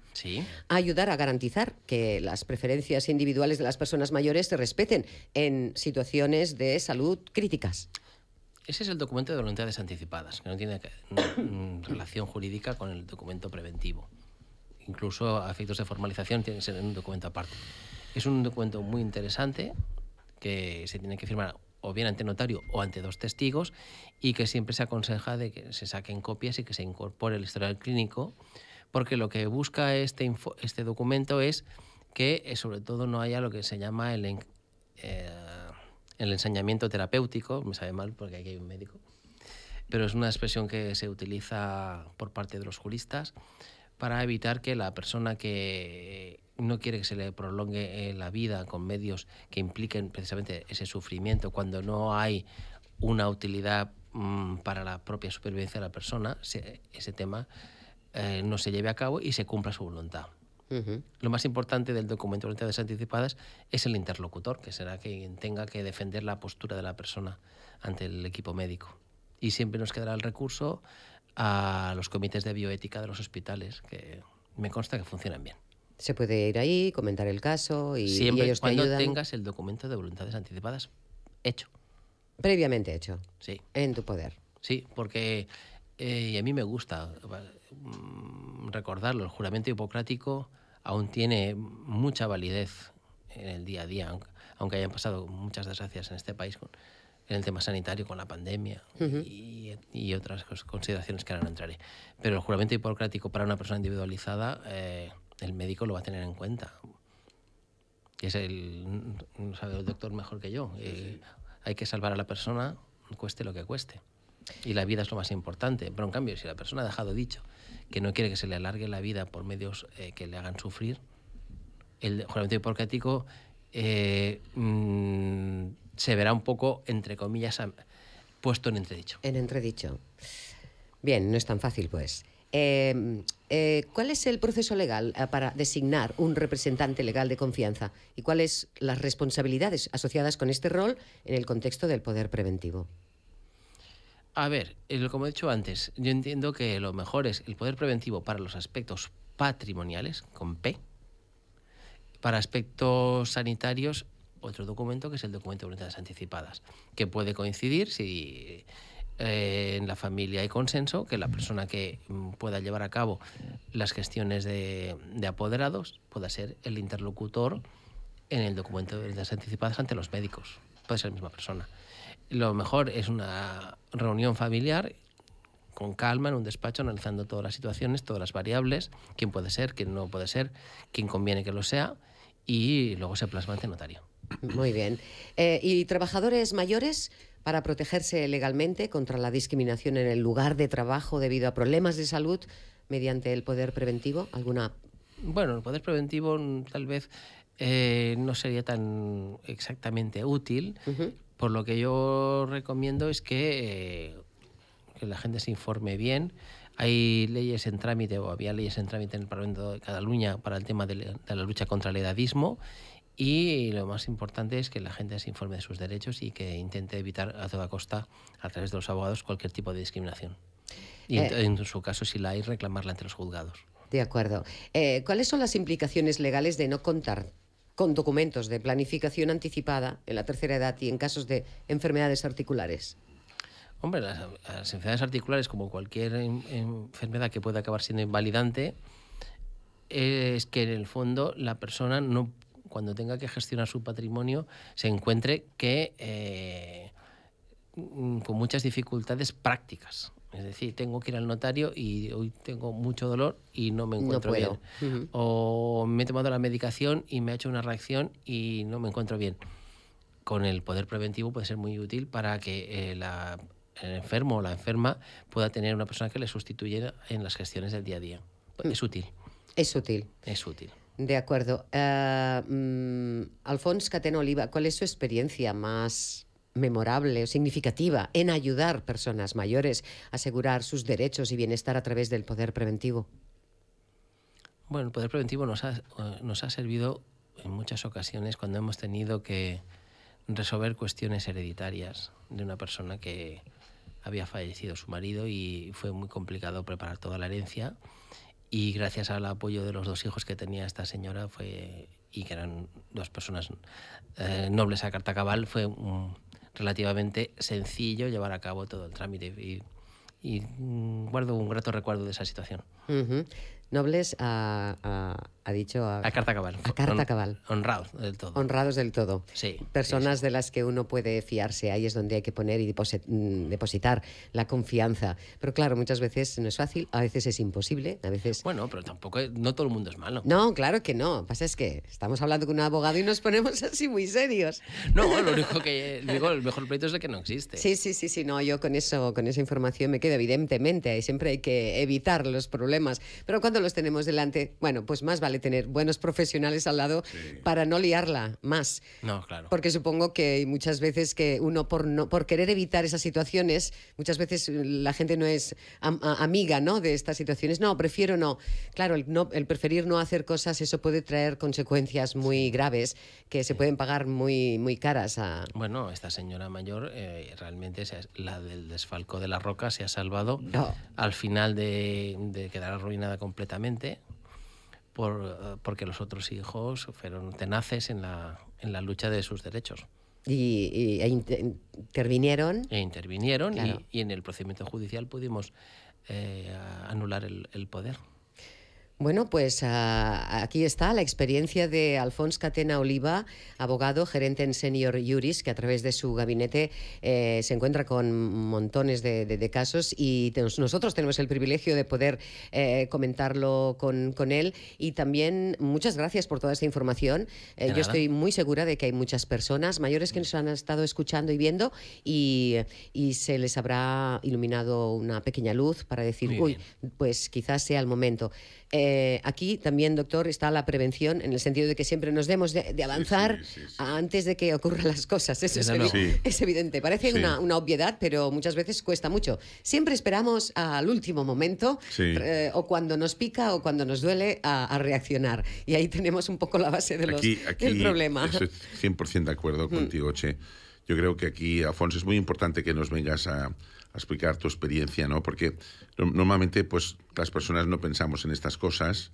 ayudar a garantizar que las preferencias individuales de las personas mayores se respeten en situaciones de salud críticas. Ese es el documento de voluntades anticipadas, que no tiene mm, relación jurídica con el documento preventivo. Incluso a efectos de formalización tiene que ser un documento aparte. Es un documento muy interesante que se tiene que firmar o bien ante notario o ante dos testigos y que siempre se aconseja de que se saquen copias y que se incorpore el historial clínico, porque lo que busca este, este documento es que eh, sobre todo no haya lo que se llama el, eh, enseñamiento terapéutico, me sabe mal porque aquí hay un médico, pero es una expresión que se utiliza por parte de los juristas para evitar que la persona que no quiere que se le prolongue eh, la vida con medios que impliquen precisamente ese sufrimiento cuando no hay una utilidad mm, para la propia supervivencia de la persona, ese tema eh, no se lleve a cabo y se cumpla su voluntad. Lo más importante del documento de voluntades anticipadas es el interlocutor, que será quien tenga que defender la postura de la persona ante el equipo médico. Y siempre nos quedará el recurso a los comités de bioética de los hospitales, que me consta que funcionan bien. Se puede ir ahí, comentar el caso y, Siempre, y ellos cuando tengas el documento de voluntades anticipadas hecho. Previamente hecho. Sí. En tu poder. Sí, porque eh, a mí me gusta mm, recordarlo. El juramento hipocrático aún tiene mucha validez en el día a día, aunque hayan pasado muchas desgracias en este país en el tema sanitario con la pandemia y, otras consideraciones que ahora no entraré. Pero el juramento hipocrático para una persona individualizada, eh, el médico lo va a tener en cuenta. Es el, no mm, mm, sabe el doctor mejor que yo. Eh, hay que salvar a la persona, cueste lo que cueste. Y la vida es lo más importante. Pero en cambio, si la persona ha dejado dicho que no quiere que se le alargue la vida por medios eh, que le hagan sufrir, el juramento hipocrático eh, mm, se verá un poco, entre comillas, puesto en entredicho. En entredicho. Bien, no es tan fácil, pues. Em, eh, ¿Cuál es el proceso legal eh, para designar un representante legal de confianza y cuáles las responsabilidades asociadas con este rol en el contexto del poder preventivo? A ver, como he dicho antes, yo entiendo que lo mejor es el poder preventivo para los aspectos patrimoniales, con P, para aspectos sanitarios otro documento que es el documento de voluntades anticipadas, que puede coincidir si eh, en la familia hay consenso, que la persona que mm, pueda llevar a cabo las gestiones de, apoderados pueda ser el interlocutor en el documento de voluntades anticipadas ante los médicos. Puede ser la misma persona. Lo mejor es una reunión familiar con calma en un despacho analizando todas las situaciones, todas las variables, quién puede ser, quién no puede ser, quién conviene que lo sea y luego se plasma ante notario. Muy bien. Eh, ¿Y trabajadores mayores? Para protegerse legalmente contra la discriminación en el lugar de trabajo debido a problemas de salud mediante el poder preventivo, alguna bueno, el poder preventivo mm, tal vez eh, no sería tan exactamente útil. Por lo que yo recomiendo es eh, que, la gente se informe bien. Hay leyes en trámite, o había leyes en trámite en el Parlamento de Cataluña para el tema de la lucha contra el edadismo y lo más importante es que la gente se informe de sus derechos y que intente evitar a toda costa, a través de los abogados, cualquier tipo de discriminación. Y en, eh. su caso, si la hay, reclamarla ante los juzgados. De acuerdo. Eh, ¿Cuáles son las implicaciones legales de no contar con documentos de planificación anticipada en la tercera edad y en casos de enfermedades articulares? Hombre, las, enfermedades articulares, como cualquier enfermedad que pueda acabar siendo invalidante, es que en el fondo la persona no cuando tenga que gestionar su patrimonio se encuentre que eh, con muchas dificultades prácticas. Es decir, tengo que ir al notario y hoy tengo mucho dolor y no me encuentro bien. O me he tomado la medicación y me ha hecho una reacción y no me encuentro bien. Con el poder preventivo puede ser muy útil para que eh, el enfermo o la enferma pueda tener una persona que le sustituya en las gestiones del día a día. Mm. Es útil. Es útil. Es útil. De acuerdo. Eh, mm, Alfonso Catena Oliva, ¿cuál es su experiencia más memorable o significativa en ayudar personas mayores a asegurar sus derechos y bienestar a través del poder preventivo? Bueno, el poder preventivo nos eh, nos ha servido en muchas ocasiones cuando hemos tenido que resolver cuestiones hereditarias de una persona que había fallecido su marido y fue muy complicado preparar toda la herencia y gracias al apoyo de los dos hijos que tenía esta señora fue, y que eran dos personas eh, nobles a carta cabal, fue relativamente sencillo llevar a cabo todo el trámite. Y, mm, guardo un grato recuerdo de esa situación. Nobles a ha dicho... A, carta cabal. A carta cabal. Honrados del todo. Honrados del todo. Sí. Personas de las que uno puede fiarse. Ahí es donde hay que poner y mm, depositar la confianza. Pero claro, muchas veces no es fácil, a veces es imposible, a veces... Bueno, pero tampoco, no todo el mundo es malo. No, claro que no. Lo que pasa es que estamos hablando con un abogado y nos ponemos así muy serios. No, lo único que digo, el mejor pleito es el que no existe. Sí, sí, sí, sí. No, yo con eso, con esa información me quedo, evidentemente. Siempre hay que evitar los problemas. Pero cuando los tenemos delante, bueno, pues más vale tener buenos profesionales al lado para no liarla más. No, claro. Porque supongo que muchas veces que uno por, no, por querer evitar esas situaciones, muchas veces eh, la gente no es amiga ¿no? de estas situaciones. No, prefiero no. Claro, el, no, el preferir no hacer cosas, eso puede traer consecuencias muy graves que se pueden pagar muy, muy caras. A... Bueno, esta señora mayor eh, realmente, la del desfalco de la roca, se ha salvado al final de quedar arruinada completamente por, eh, porque los otros hijos fueron tenaces en la, en la lucha de sus derechos. Y, e e intervinieron. E intervinieron y, y, en el procedimiento judicial pudimos eh, anular el poder. Bueno, pues ah, aquí está la experiencia de Alfonso Catena Oliva, abogado, gerente en Senior Juris, que a través de su gabinete eh, se encuentra con montones de, casos y nosotros tenemos el privilegio de poder eh, comentarlo con, él. Y también muchas gracias por toda esta información. Eh, yo estoy muy segura de que hay muchas personas mayores que nos han estado escuchando y viendo y, se les habrá iluminado una pequeña luz para decir, uy, pues quizás sea el momento. Eh, aquí también, doctor, está la prevención en el sentido de que siempre nos demos de, avanzar antes de que ocurran las cosas. Eso es, es, evidente. Parece una, obviedad, pero muchas veces cuesta mucho. Siempre esperamos al último momento eh, o cuando nos pica o cuando nos duele a, reaccionar. Y ahí tenemos un poco la base de los, del problema. Estoy 100% de acuerdo mm. contigo, Che. Yo creo que aquí, Afonso, es muy importante que nos vengas a a explicar tu experiencia, ¿no? Porque normalmente, pues, las personas no pensamos en estas cosas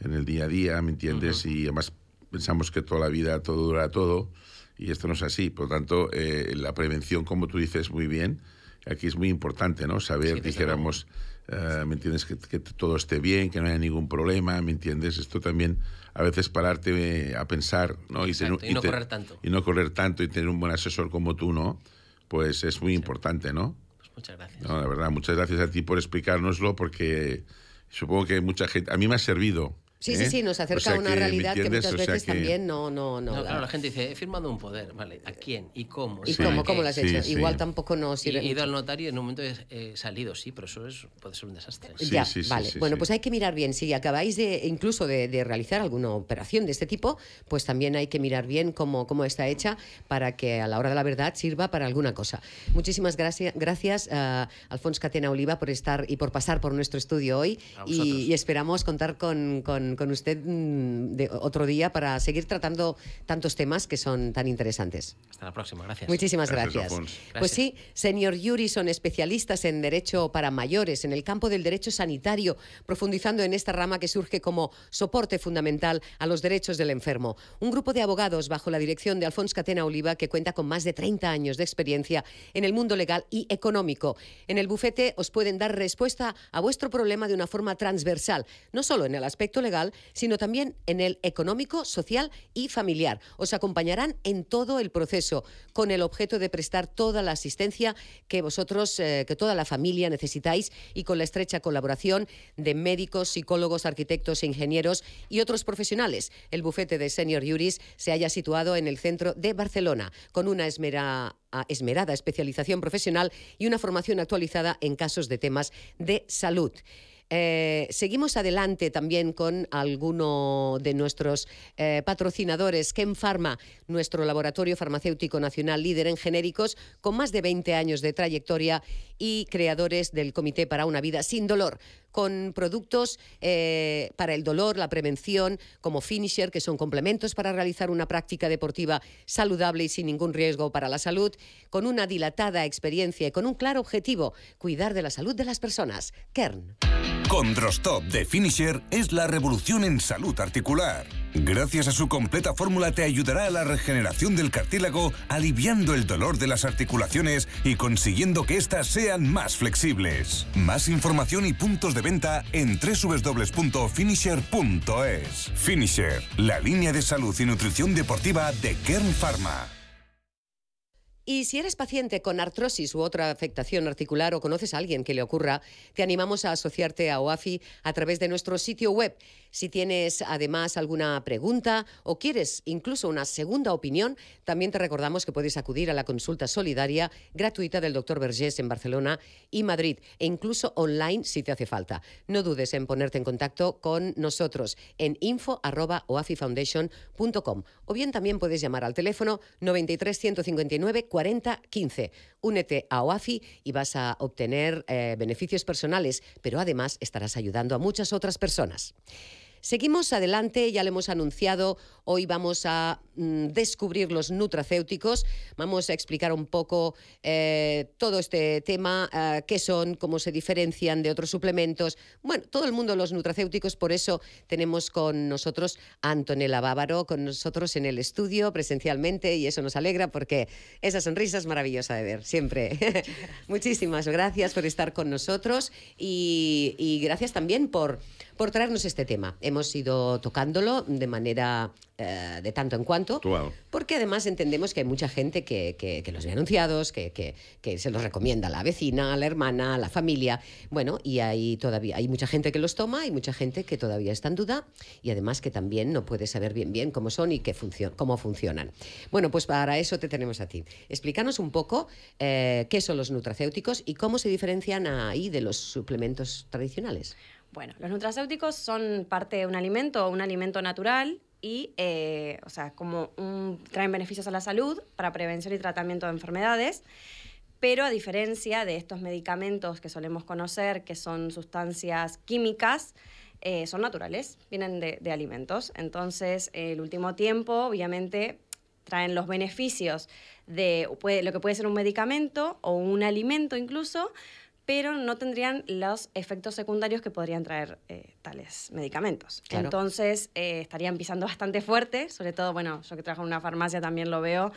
en el día a día, ¿me entiendes? Y además pensamos que toda la vida todo dura todo y esto no es así. Por lo tanto, eh, la prevención, como tú dices muy bien, aquí es muy importante, ¿no? Saber, que dijéramos, eh, ¿me entiendes? Que, todo esté bien, que no haya ningún problema, ¿me entiendes? Esto también, a veces pararte eh, a pensar, ¿no? Y, no correr tanto. Y no correr tanto y tener un buen asesor como tú, ¿no? Pues es muy importante, ¿no? Muchas gracias. No, de verdad, muchas gracias a ti por explicárnoslo porque supongo que mucha gente... A mí me ha servido Sí, sí, ¿Eh? sí, nos acerca una realidad que muchas veces también no, no, claro, la gente dice, he firmado un poder, vale, ¿a eh, quién? ¿Y cómo? ¿Y cómo, cómo lo has hecho? Igual tampoco nos sirve. He ido al notario y en un momento he salido, sí, pero eso es, puede ser un desastre. ya, vale. bueno, pues hay que mirar bien. Si acabáis de, incluso de, realizar alguna operación de este tipo, pues también hay que mirar bien cómo, cómo está hecha para que a la hora de la verdad sirva para alguna cosa. Muchísimas gracias, gracias eh, a Alfonso Catena Oliva por estar y por pasar por nuestro estudio hoy y, esperamos contar con con, usted mm, de otro día para seguir tratando tantos temas que son tan interesantes. Hasta la próxima, gracias. Muchísimas gracias. gracias. Pues sí, señor Yuri, son especialistas en derecho para mayores, en el campo del derecho sanitario, profundizando en esta rama que surge como soporte fundamental a los derechos del enfermo. Un grupo de abogados bajo la dirección de Alfonso Catena Oliva que cuenta con más de 30 años de experiencia en el mundo legal y económico. En el bufete os pueden dar respuesta a vuestro problema de una forma transversal, no solo en el aspecto legal, sino también en el económico, social y familiar. Os acompañarán en todo el proceso con el objeto de prestar toda la asistencia que vosotros, eh, que toda la familia necesitáis y con la estrecha colaboración de médicos, psicólogos, arquitectos, ingenieros y otros profesionales. El bufete de Senior Juris se haya situado en el centro de Barcelona con una ah, esmerada especialización profesional y una formación actualizada en casos de temas de salud. Eh, seguimos adelante también con alguno de nuestros eh, patrocinadores, Ken Pharma, nuestro laboratorio farmacéutico nacional líder en genéricos, con más de 20 años de trayectoria y creadores del Comité para una Vida sin Dolor con productos eh, para el dolor, la prevención, como Finisher, que son complementos para realizar una práctica deportiva saludable y sin ningún riesgo para la salud, con una dilatada experiencia y con un claro objetivo, cuidar de la salud de las personas. Kern. Condrostop de Finisher es la revolución en salud articular. Gracias a su completa fórmula te ayudará a la regeneración del cartílago, aliviando el dolor de las articulaciones y consiguiendo que éstas sean más flexibles. Más información y puntos de venta en www.finisher.es. Finisher, la línea de salud y nutrición deportiva de Kern Pharma. Y si eres paciente con artrosis u otra afectación articular o conoces a alguien que le ocurra, te animamos a asociarte a OAFI a través de nuestro sitio web si tienes además alguna pregunta o quieres incluso una segunda opinión, también te recordamos que puedes acudir a la consulta solidaria gratuita del doctor Vergés en Barcelona y Madrid e incluso online si te hace falta. No dudes en ponerte en contacto con nosotros en info.oafifoundation.com o bien también puedes llamar al teléfono 93 159 40 15. Únete a OAFI y vas a obtener eh, beneficios personales, pero además estarás ayudando a muchas otras personas. Seguimos adelante, ya lo hemos anunciado, hoy vamos a mm, descubrir los nutracéuticos, vamos a explicar un poco eh, todo este tema, eh, qué son, cómo se diferencian de otros suplementos. Bueno, todo el mundo los nutracéuticos, por eso tenemos con nosotros a Antonella Bávaro, con nosotros en el estudio presencialmente y eso nos alegra porque esa sonrisa es maravillosa de ver, siempre. Muchísimas gracias por estar con nosotros y, gracias también por, por traernos este tema hemos ido tocándolo de manera eh, de tanto en cuanto, porque además entendemos que hay mucha gente que, los ve anunciados, que, se los recomienda a la vecina, a la hermana, a la familia, bueno, y hay todavía hay mucha gente que los toma, y mucha gente que todavía está en duda y además que también no puede saber bien bien cómo son y qué cómo funcionan. Bueno, pues para eso te tenemos a ti. Explícanos un poco eh, qué son los nutracéuticos y cómo se diferencian ahí de los suplementos tradicionales. Bueno, los nutracéuticos son parte de un alimento, o un alimento natural y, eh, o sea, como traen beneficios a la salud para prevención y tratamiento de enfermedades, pero a diferencia de estos medicamentos que solemos conocer, que son sustancias químicas, eh, son naturales, vienen de, alimentos. Entonces, el último tiempo, obviamente, traen los beneficios de lo que puede ser un medicamento o un alimento incluso, pero no tendrían los efectos secundarios que podrían traer eh, tales medicamentos. Entonces eh, estarían pisando bastante fuerte, sobre todo, bueno, yo que trabajo en una farmacia también lo veo,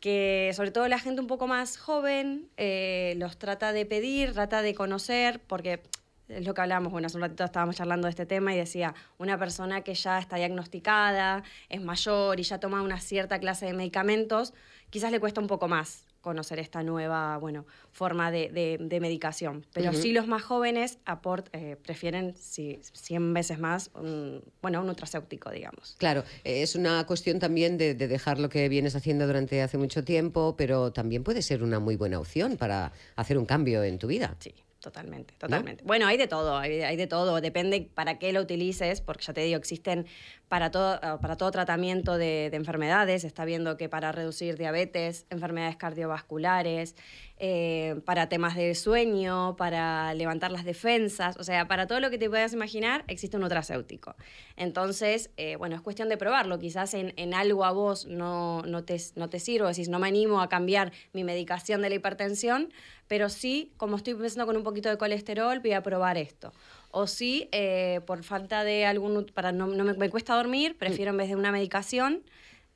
que sobre todo la gente un poco más joven eh, los trata de pedir, trata de conocer, porque es lo que hablábamos, bueno, hace un ratito estábamos charlando de este tema y decía, una persona que ya está diagnosticada, es mayor y ya toma una cierta clase de medicamentos, quizás le cuesta un poco más conocer esta nueva bueno, forma de, de, medicación. Pero sí los más jóvenes aport, eh, prefieren si 100 veces más un, bueno, un nutracéutico, digamos. Claro, eh, es una cuestión también de, de, dejar lo que vienes haciendo durante hace mucho tiempo, pero también puede ser una muy buena opción para hacer un cambio en tu vida. Sí, Totalmente, totalmente. Bueno, hay de todo, hay, de todo, depende para qué lo utilices, porque ya te digo, existen para todo, ah, para todo tratamiento de enfermedades, está viendo que para reducir diabetes, enfermedades cardiovasculares, eh, para temas de sueño, para levantar las defensas, o sea, para todo lo que te puedas imaginar existe un nutracéutico. Entonces, eh, bueno, es cuestión de probarlo, quizás en, algo a vos no, no, te, no te decís, no me animo a cambiar mi medicación de la hipertensión, pero sí, como estoy pensando con un poquito de colesterol, voy a probar esto o sí, eh, por falta de algún para no, me, cuesta dormir prefiero en vez de una medicación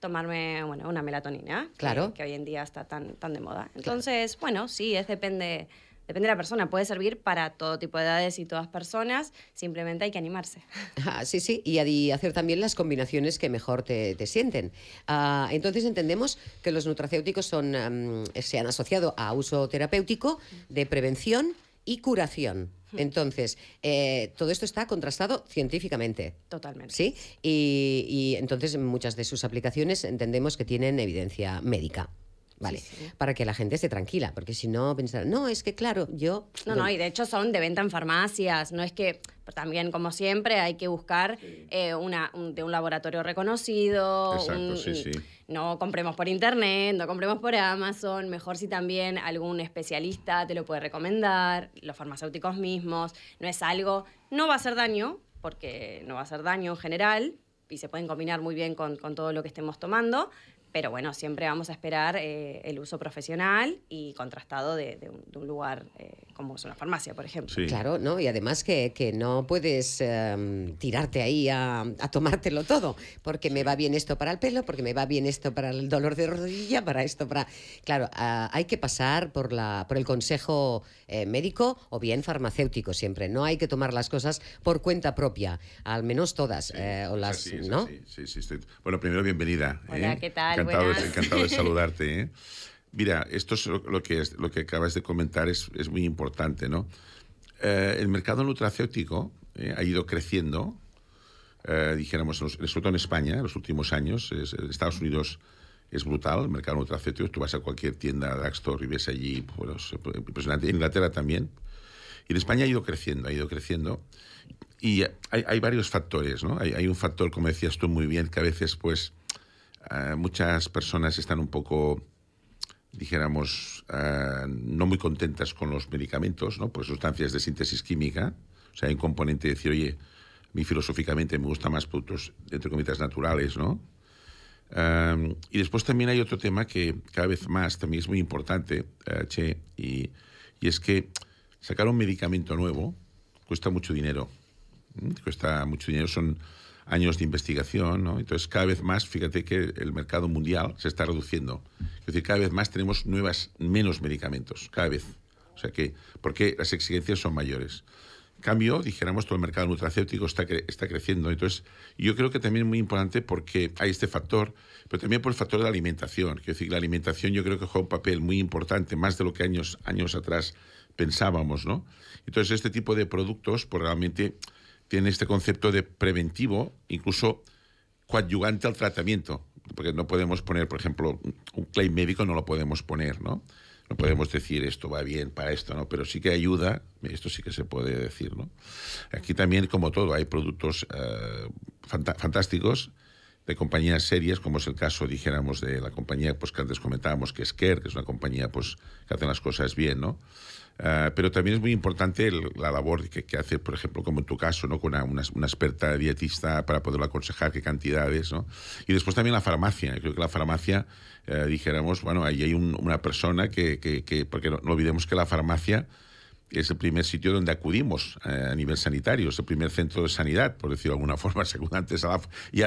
tomarme bueno, una melatonina, claro. que, hoy en día está tan, tan de moda. Entonces, bueno, sí, es depende, depende de la persona, puede servir para todo tipo de edades y todas personas, simplemente hay que animarse. Ah, sí, sí, y, hacer también las combinaciones que mejor te, te sienten. Ah, entonces entendemos que los nutracéuticos son, mm, se han asociado a uso terapéutico de prevención y curación. Hmm. Entonces, eh, todo esto está contrastado científicamente. Totalmente. ¿Sí? Y, entonces muchas de sus aplicaciones entendemos que tienen evidencia médica. Vale, para que la gente esté tranquila, porque si no pensar, no, es que claro, yo... No, no, y de hecho son de venta en farmacias, no es que también, como siempre, hay que buscar eh, de un laboratorio reconocido. No compremos por internet, no compremos por Amazon. Mejor si también algún especialista te lo puede recomendar, los farmacéuticos mismos. No es algo, no va a hacer daño, porque no va a hacer daño en general y se pueden combinar muy bien con, con todo lo que estemos tomando, pero bueno, siempre vamos a esperar eh, el uso profesional y contrastado de, un, lugar eh, como es una farmacia, por ejemplo. Claro, ¿no? Y además que, que no puedes em, tirarte ahí a, tomártelo todo, porque me va bien esto para el pelo, porque me va bien esto para el dolor de rodilla, para esto, para... Claro, ah, hay que pasar por, la, por el consejo eh, médico o bien farmacéutico siempre. No hay que tomar las cosas por cuenta propia, al menos todas, sí, o las... ¿no? Sí, sí, sí. Bueno, primero bienvenida. Hola, ¿qué tal? encantado, de saludarte. ¿eh? Mira, esto es lo que, lo que acabas de comentar es, es muy importante, ¿no? Eh, el mercado nutracéutico ¿eh? ha ido creciendo, dijéramos, sobre todo en España, en los últimos años. Estados Unidos es brutal, el mercado nutracéutico. Tú vas a cualquier tienda, drugstore, y ves allí, pues En Inglaterra también. Y en España ha ido creciendo, ha ido creciendo. Y hay, hay varios factores, ¿no? Hay, hay, un factor, como decías tú muy bien, que a veces, pues, eh, muchas personas están un poco dijéramos, eh, no muy contentas con los medicamentos, ¿no? Por sustancias de síntesis química. O sea, hay un componente de decir, oye, mí filosóficamente me gustan más productos, entre comillas, naturales, ¿no? Em, y después también hay otro tema que cada vez más también es muy importante, eh, Che, y, es que sacar un medicamento nuevo cuesta mucho dinero. Mm, cuesta mucho dinero, son años de investigación. ¿no? Entonces, cada vez más, fíjate que el mercado mundial se está reduciendo. Es decir, cada vez más tenemos nuevas, menos medicamentos, cada vez. O sea que, porque las exigencias son mayores. En cambio, dijéramos, todo el mercado nutracéutico está, está creciendo. Entonces, yo creo que también es muy importante porque hay este factor, pero también por el factor de la alimentación. Es decir, la alimentación yo creo que juega un papel muy importante, más de lo que años, años atrás pensábamos, ¿no? Entonces, este tipo de productos, pues realmente tiene este concepto de preventivo, incluso coadyugante al tratamiento, porque no podemos poner, por ejemplo, un claim médico no lo podemos poner, ¿no? No podemos decir esto va bien para esto, ¿no? Pero sí que ayuda, esto sí que se puede decir, ¿no? Aquí también, como todo, hay productos eh, fantásticos de compañías serias, como es el caso, dijéramos, de la compañía pues, que antes comentábamos, que es Care, que es una compañía pues, que hace las cosas bien, ¿no? Ah, pero también es muy importante la labor que, hace, por ejemplo, como en tu caso, ¿no? con una, experta dietista para poder aconsejar qué cantidades. ¿no? Y después también la farmacia. creo que la farmacia, eh, dijéramos, bueno, ahí hay una persona que, que, que porque no, olvidemos que la farmacia es el primer sitio donde acudimos eh, a nivel sanitario, es el primer centro de sanidad, por decirlo de alguna forma, según antes, a y,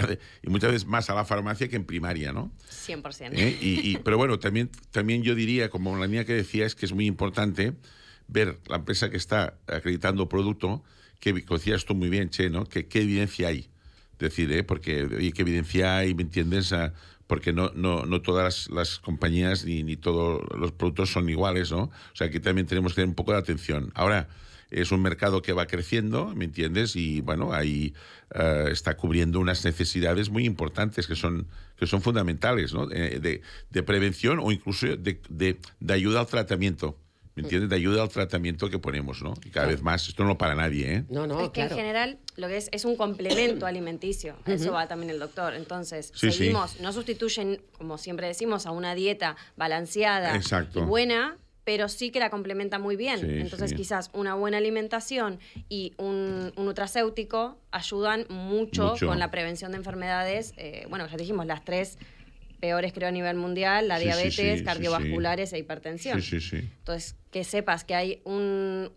muchas veces más a la farmacia que en primaria, ¿no? 100%. Eh, y, pero bueno, también, también yo diría, como la niña que decía, es que es muy importante ver la empresa que está acreditando producto, que decías tú muy bien, Che, ¿no? Que, ¿Qué evidencia hay? decir, ¿eh? porque oye, qué evidencia hay, ¿me entiendes? porque no, no, no todas las, compañías ni, todos los productos son iguales, ¿no? O sea, aquí también tenemos que tener un poco de atención. Ahora, es un mercado que va creciendo, ¿me entiendes? Y bueno, ahí eh, está cubriendo unas necesidades muy importantes que son, que son fundamentales, ¿no? Eh, de, prevención o incluso de, de, ayuda al tratamiento. ¿Me entiendes? te ayuda al tratamiento que ponemos, ¿no? Y cada vez más. Esto no para nadie, ¿eh? No, no. Es que en general lo que es es un complemento alimenticio. eso va también el doctor. Entonces, seguimos, no sustituyen, como siempre decimos, a una dieta balanceada y buena, pero sí que la complementa muy bien. Entonces, quizás una buena alimentación y un, un nutracéutico ayudan mucho, con la prevención de enfermedades. Eh, bueno, ya dijimos, las tres peores creo a nivel mundial, la diabetes, cardiovasculares e hipertensión. Entonces, que sepas que hay un,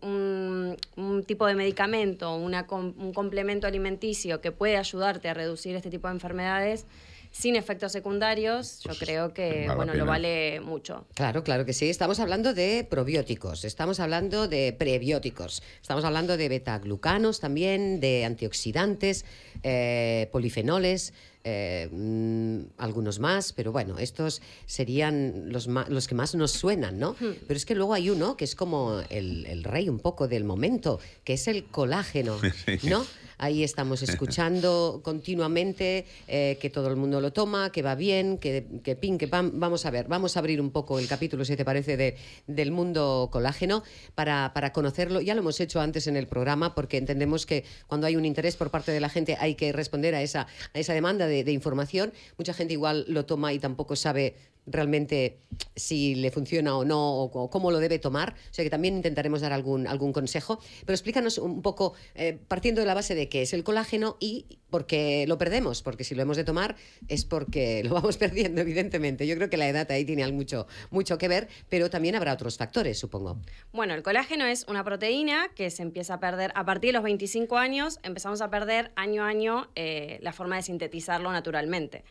tipo de medicamento, una, un complemento alimenticio que puede ayudarte a reducir este tipo de enfermedades sin efectos secundarios, yo pues, creo que bueno, lo vale mucho. Claro, claro que sí. Estamos hablando de probióticos, estamos hablando de prebióticos, estamos hablando de beta-glucanos también, de antioxidantes, eh, polifenoles. Eh, mm, algunos más, pero bueno, estos serían los, los que más nos suenan, ¿no? Hmm. Pero es que luego hay uno que es como el, el, rey un poco del momento, que es el colágeno, ¿no? Ahí estamos escuchando continuamente, eh, que todo el mundo lo toma, que va bien, que, pin, que pam. Vamos a ver, vamos a abrir un poco el capítulo, si te parece, del mundo colágeno para, para conocerlo. Ya lo hemos hecho antes en el programa porque entendemos que cuando hay un interés por parte de la gente hay que responder a esa, a esa demanda de información. Mucha gente igual lo toma y tampoco sabe realmente si le funciona o no o, cómo lo debe tomar. O sea que también intentaremos dar algún, algún consejo. Pero explícanos un poco, eh, partiendo de la base de qué es el colágeno y por qué lo perdemos, porque si lo hemos de tomar es porque lo vamos perdiendo, evidentemente. Yo creo que la edad ahí tiene mucho, mucho que ver, pero también habrá otros factores, supongo. Bueno, el colágeno es una proteína que se empieza a perder a partir de los 25 años, empezamos a perder año a año eh, la forma de sintetizarlo naturalmente.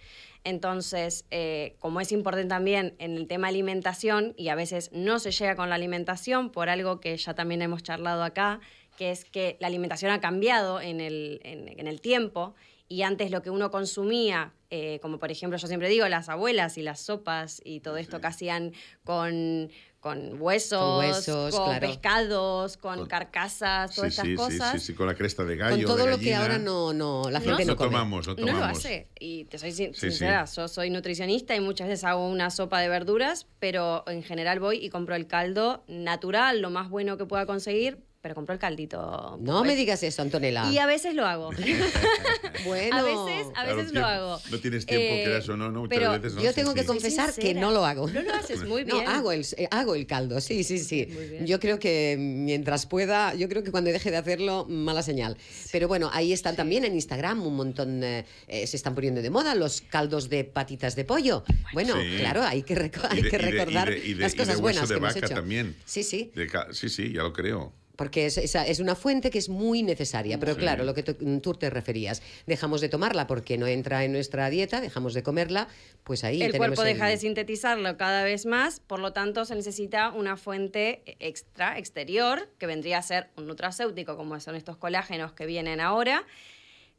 Entonces, eh, como es importante también en el tema alimentación, y a veces no se llega con la alimentación por algo que ya también hemos charlado acá, que es que la alimentación ha cambiado en el, tiempo y antes lo que uno consumía, eh, como por ejemplo yo siempre digo, las abuelas y las sopas y todo esto que hacían con, con huesos, con, pescados, con, carcasas, todas sí, estas cosas. Sí, sí, con la cresta de gallo. Con todo lo que ahora no, no la gente no, no, tomamos, no tomamos. No lo hace. Y te soy sincera, yo soy nutricionista y muchas veces hago una sopa de verduras, pero en general voy y compro el caldo natural, lo más bueno que pueda conseguir, pero compró el caldito. No pues. me digas eso, Antonella. Y a veces lo hago. bueno. A veces, a veces lo hago. No tienes tiempo, eh, que eso, no, no, no. Yo tengo que confesar que no lo hago. No lo haces muy bien. No, hago el, eh, hago el caldo, sí, sí, sí. Yo creo que mientras pueda, yo creo que cuando deje de hacerlo, mala señal. Pero bueno, ahí están también en Instagram un montón, eh, se están poniendo de moda los caldos de patitas de pollo. Bueno, claro, hay que, que recordar y de, y de, de vaca también. Sí, sí. sí, sí, ya lo creo porque es, es, una fuente que es muy necesaria. Pero claro, lo que mm, tú te referías, dejamos de tomarla porque no entra en nuestra dieta, dejamos de comerla, pues ahí... El cuerpo deja de sintetizarlo cada vez más, por lo tanto se necesita una fuente extra, exterior, que vendría a ser un nutracéutico, como son estos colágenos que vienen ahora.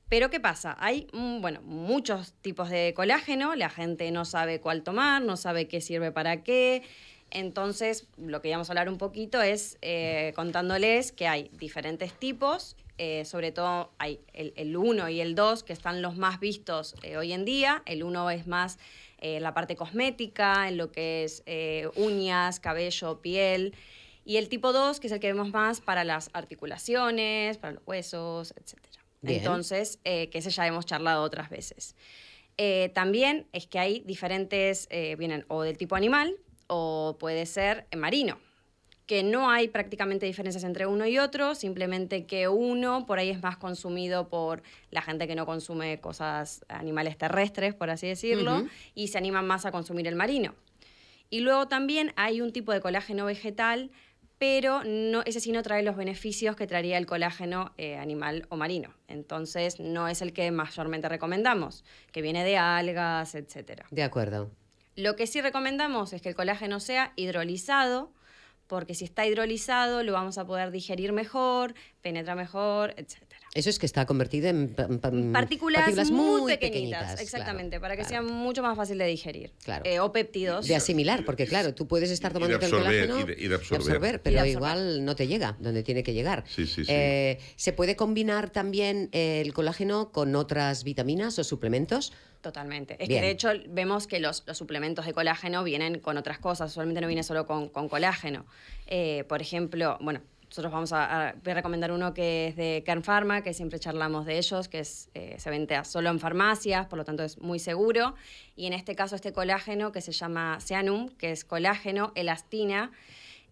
Pero ¿qué pasa? Hay mm, bueno, muchos tipos de colágeno, la gente no sabe cuál tomar, no sabe qué sirve para qué. Entonces, lo que íbamos a hablar un poquito es eh, contándoles que hay diferentes tipos, eh, sobre todo hay el 1 y el 2, que están los más vistos eh, hoy en día. El 1 es más la parte cosmética, en lo que es uñas, cabello, piel. Y el tipo 2, que es el que vemos más para las articulaciones, para los huesos, etc. Entonces, que ese ya hemos charlado otras veces. también es que hay diferentes, vienen o del tipo animal, o puede ser marino que no hay prácticamente diferencias entre uno y otro, simplemente que uno por ahí es más consumido por la gente que no consume cosas, animales terrestres, por así decirlo, y se anima más a consumir el marino. Y luego también hay un tipo de colágeno vegetal, pero no, ese sí no trae los beneficios que traería el colágeno eh, animal o marino. Entonces no es el que mayormente recomendamos, que viene de algas, etc. De acuerdo. Lo que sí recomendamos es que el colágeno sea hidrolizado, porque si está hidrolizado lo vamos a poder digerir mejor, penetra mejor, etc. Eso es que está convertido en mm, mm, partículas, muy, pequeñitas, Exactamente, para que sea mucho más fácil de digerir. Eh, o péptidos. De asimilar, porque claro, tú puedes estar tomando el colágeno y de, y absorber. pero igual no te llega donde tiene que llegar. Sí, sí, sí. Eh, ¿Se puede combinar también eh, el colágeno con otras vitaminas o suplementos? Totalmente. Es que de hecho vemos que los, suplementos de colágeno vienen con otras cosas, solamente no viene solo con, colágeno. por ejemplo, bueno, nosotros vamos a, recomendar uno que es de Kern Pharma, que siempre charlamos de ellos, que es, eh, se vende solo en farmacias, por lo tanto es muy seguro. Y en este caso este colágeno que se llama Seanum, que es colágeno, elastina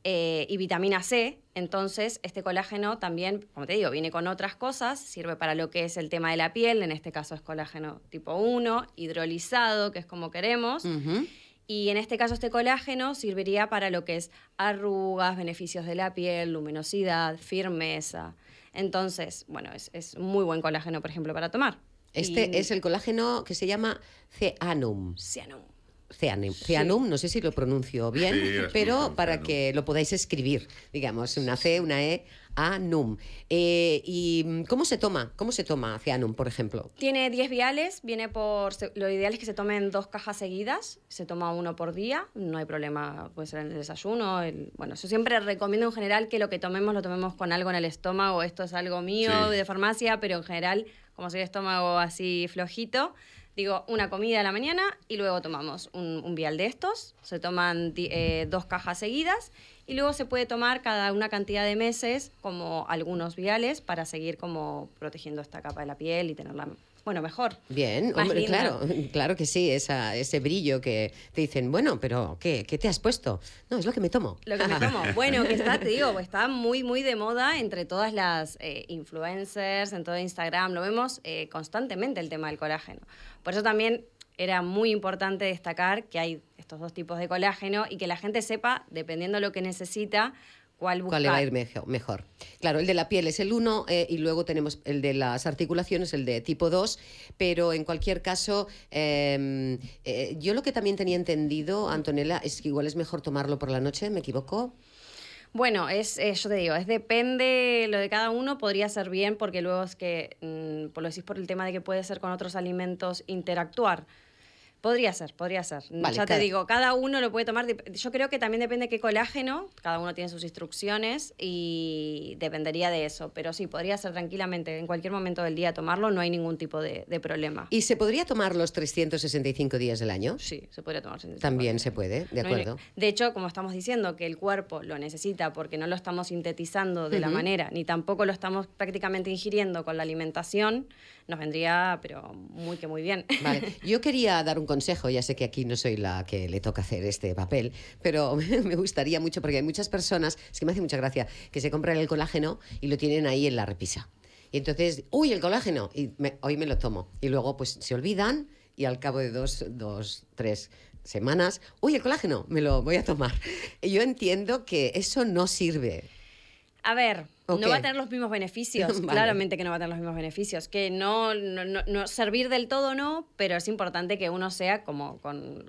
eh, y vitamina C. Entonces este colágeno también, como te digo, viene con otras cosas, sirve para lo que es el tema de la piel, en este caso es colágeno tipo 1, hidrolizado, que es como queremos. Y en este caso este colágeno serviría para lo que es arrugas, beneficios de la piel, luminosidad, firmeza. Entonces, bueno, es, muy buen colágeno, por ejemplo, para tomar. Este es el colágeno que se llama Ceanum. Ceanum. Ceanum, no sé si lo pronuncio bien, pero para que lo podáis escribir, digamos, una C, una E, a NUM. Eh, ¿Y mm, cómo se toma? ¿Cómo se toma Cianum, por ejemplo? Tiene 10 viales, viene por. Lo ideal es que se tomen dos cajas seguidas, se toma uno por día, no hay problema, puede ser en el desayuno. bueno, yo siempre recomiendo en general que lo que tomemos lo tomemos con algo en el estómago, esto es algo mío de farmacia, pero en general, como soy de estómago así flojito, digo, una comida a la mañana y luego tomamos un, vial de estos, se toman eh, dos cajas seguidas y luego se puede tomar cada una cantidad de meses como algunos viales para seguir como protegiendo esta capa de la piel y tenerla bueno, mejor. Bien, claro, claro que sí, ese brillo que te dicen, bueno, pero ¿qué, te has puesto? No, es lo que me tomo. Lo que me tomo. Bueno, que está, te digo, está muy, muy de moda entre todas las eh, influencers, en todo Instagram, lo vemos eh, constantemente el tema del colágeno. Por eso también era muy importante destacar que hay estos dos tipos de colágeno y que la gente sepa, dependiendo lo que necesita, cuál buscar. va a ir mejor? Claro, el de la piel es el 1 eh, y luego tenemos el de las articulaciones, el de tipo 2, pero en cualquier caso, em, eh, yo lo que también tenía entendido, Antonella, es que igual es mejor tomarlo por la noche, ¿me equivoco? Bueno, es, eh, yo te digo, es depende lo de cada uno, podría ser bien porque luego es que, mm, por pues lo decís por el tema de que puede ser con otros alimentos interactuar. Podría ser, podría ser. ya te digo, cada uno lo puede tomar. Yo creo que también depende de qué colágeno, cada uno tiene sus instrucciones y dependería de eso. Pero sí, podría ser tranquilamente en cualquier momento del día tomarlo, no hay ningún tipo de, problema. ¿Y se podría tomar los 365 días del año? Sí, se podría tomar. También se puede, de acuerdo. de hecho, como estamos diciendo que el cuerpo lo necesita porque no lo estamos sintetizando de la manera, ni tampoco lo estamos prácticamente ingiriendo con la alimentación, nos vendría, pero muy que muy bien. Vale. Yo quería dar un consejo, ya sé que aquí no soy la que le toca hacer este papel, pero me gustaría mucho, porque hay muchas personas, es que me hace mucha gracia, que se compran el colágeno y lo tienen ahí en la repisa. Y entonces, uy, el colágeno, y hoy me lo tomo. Y luego, pues se olvidan y al cabo de dos, dos, tres semanas, uy, el colágeno, me lo voy a tomar. Y yo entiendo que eso no sirve. A ver, no va a tener los mismos beneficios, claramente que no va a tener los mismos beneficios, que no, no, servir del todo no, pero es importante que uno sea como cuando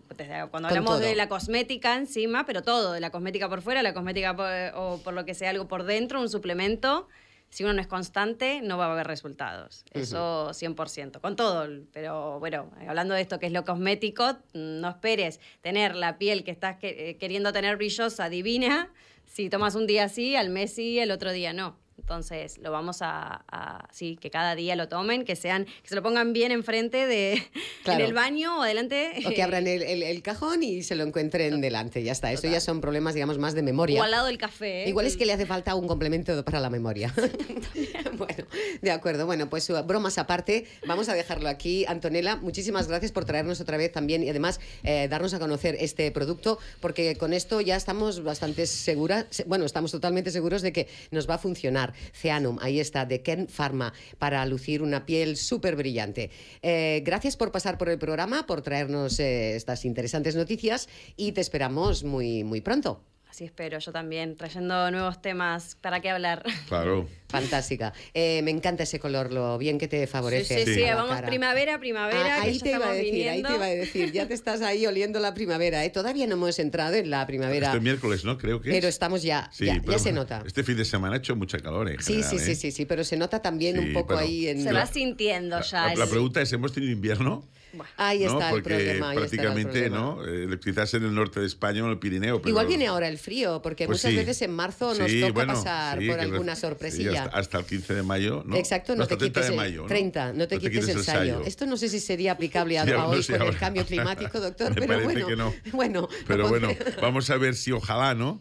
hablamos de la cosmética encima, pero todo, de la cosmética por fuera, la cosmética o por lo que sea algo por dentro, un suplemento, si uno no es constante no va a haber resultados, eso 100%, con todo, pero bueno, hablando de esto que es lo cosmético, no esperes tener la piel que estás eh, queriendo tener brillosa, divina, si tomas un día sí, al mes sí, el otro día no. Entonces lo vamos a, sí, que cada día lo tomen, que sean, que se lo pongan bien enfrente de en el baño o adelante. O que abran el, cajón y se lo encuentren delante. Ya está. Eso ya son problemas, digamos, más de memoria. O al lado del café. ¿eh? Igual es que le hace falta un complemento para la memoria. bueno, de acuerdo. Bueno, pues uh, bromas aparte, vamos a dejarlo aquí. Antonella, muchísimas gracias por traernos otra vez también y además eh, darnos a conocer este producto, porque con esto ya estamos bastante seguras, bueno, estamos totalmente seguros de que nos va a funcionar. Ceanum, ahí está, de Ken Pharma, para lucir una piel súper brillante. Eh, gracias por pasar por el programa, por traernos eh, estas interesantes noticias y te esperamos muy, muy pronto. Sí, espero, yo también, trayendo nuevos temas para qué hablar. Claro. Fantástica. Eh, me encanta ese color, lo bien que te favorece. Sí, sí, vamos primavera, primavera. Ah, ahí te iba a decir, ahí te iba a decir, ya te estás ahí oliendo la primavera. ¿eh? Todavía no hemos entrado en la primavera. Este miércoles, ¿no? Creo que. Pero estamos ya, ya, se nota. Este fin de semana ha hecho mucha calor. eh. sí, sí, ¿eh? sí, sí, pero se nota también un poco ahí Se va sintiendo ya. la pregunta es, ¿hemos tenido invierno? Ahí está el problema. prácticamente, ¿no? Quizás eh, en el norte de España o en el Pirineo. Igual viene ahora el frío, porque pues muchas veces en marzo nos toca pasar por alguna sorpresilla. Hasta, hasta, el 15 de mayo, ¿no? Exacto, no, te quites 30 no te, quites, el ensayo. Esto no sé si sería aplicable a, hoy con el cambio climático, doctor, pero bueno. Que no. bueno pero bueno, vamos a ver si ojalá, ¿no?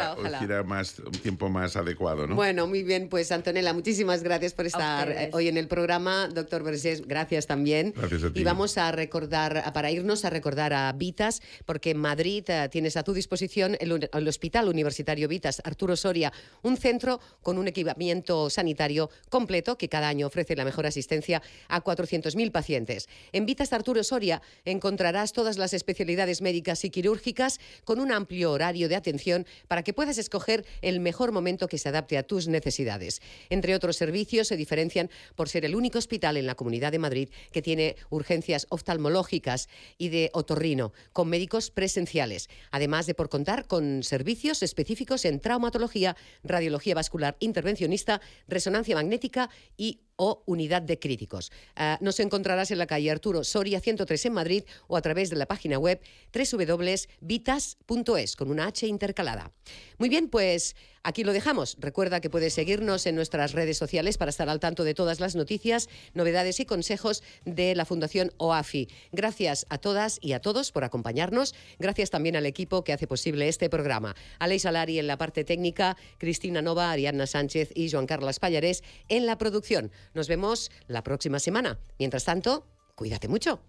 Ah, hubiera, más, un tiempo más adecuado, ¿no? Bueno, muy bien, pues Antonella, muchísimas gracias por estar eh, hoy en el programa. Doctor Bersés, gracias también. Gracias a ti. Y vamos a recordar, para irnos a recordar a Vitas, porque en Madrid eh, tienes a tu disposición el, Hospital Universitario Vitas Arturo Soria, un centro con un equipamiento sanitario completo que cada año ofrece la mejor asistencia a 400.000 pacientes. En Vitas Arturo Soria encontrarás todas las especialidades médicas y quirúrgicas con un amplio horario de atención para que puedas escoger el mejor momento que se adapte a tus necesidades. Entre otros servicios se diferencian por ser el único hospital en la Comunidad de Madrid que tiene urgencias agencias oftalmológicas y de otorrino, con médicos presenciales, además de por contar con servicios específicos en traumatología, radiología vascular intervencionista, resonancia magnética y o Unidad de Críticos. Ah, nos encontrarás en la calle Arturo Soria 103 en Madrid o a través de la página web www.vitas.es con una H intercalada. Muy bien, pues aquí lo dejamos. Recuerda que puedes seguirnos en nuestras redes sociales para estar al tanto de todas las noticias, novedades y consejos de la Fundación OAFI. Gracias a todas y a todos por acompañarnos. Gracias también al equipo que hace posible este programa. Aleix Alari en la parte técnica, Cristina Nova, Ariadna Sánchez y Juan Carlos Pallarés en la producción. Nos vemos la próxima semana. Mientras tanto, cuídate mucho.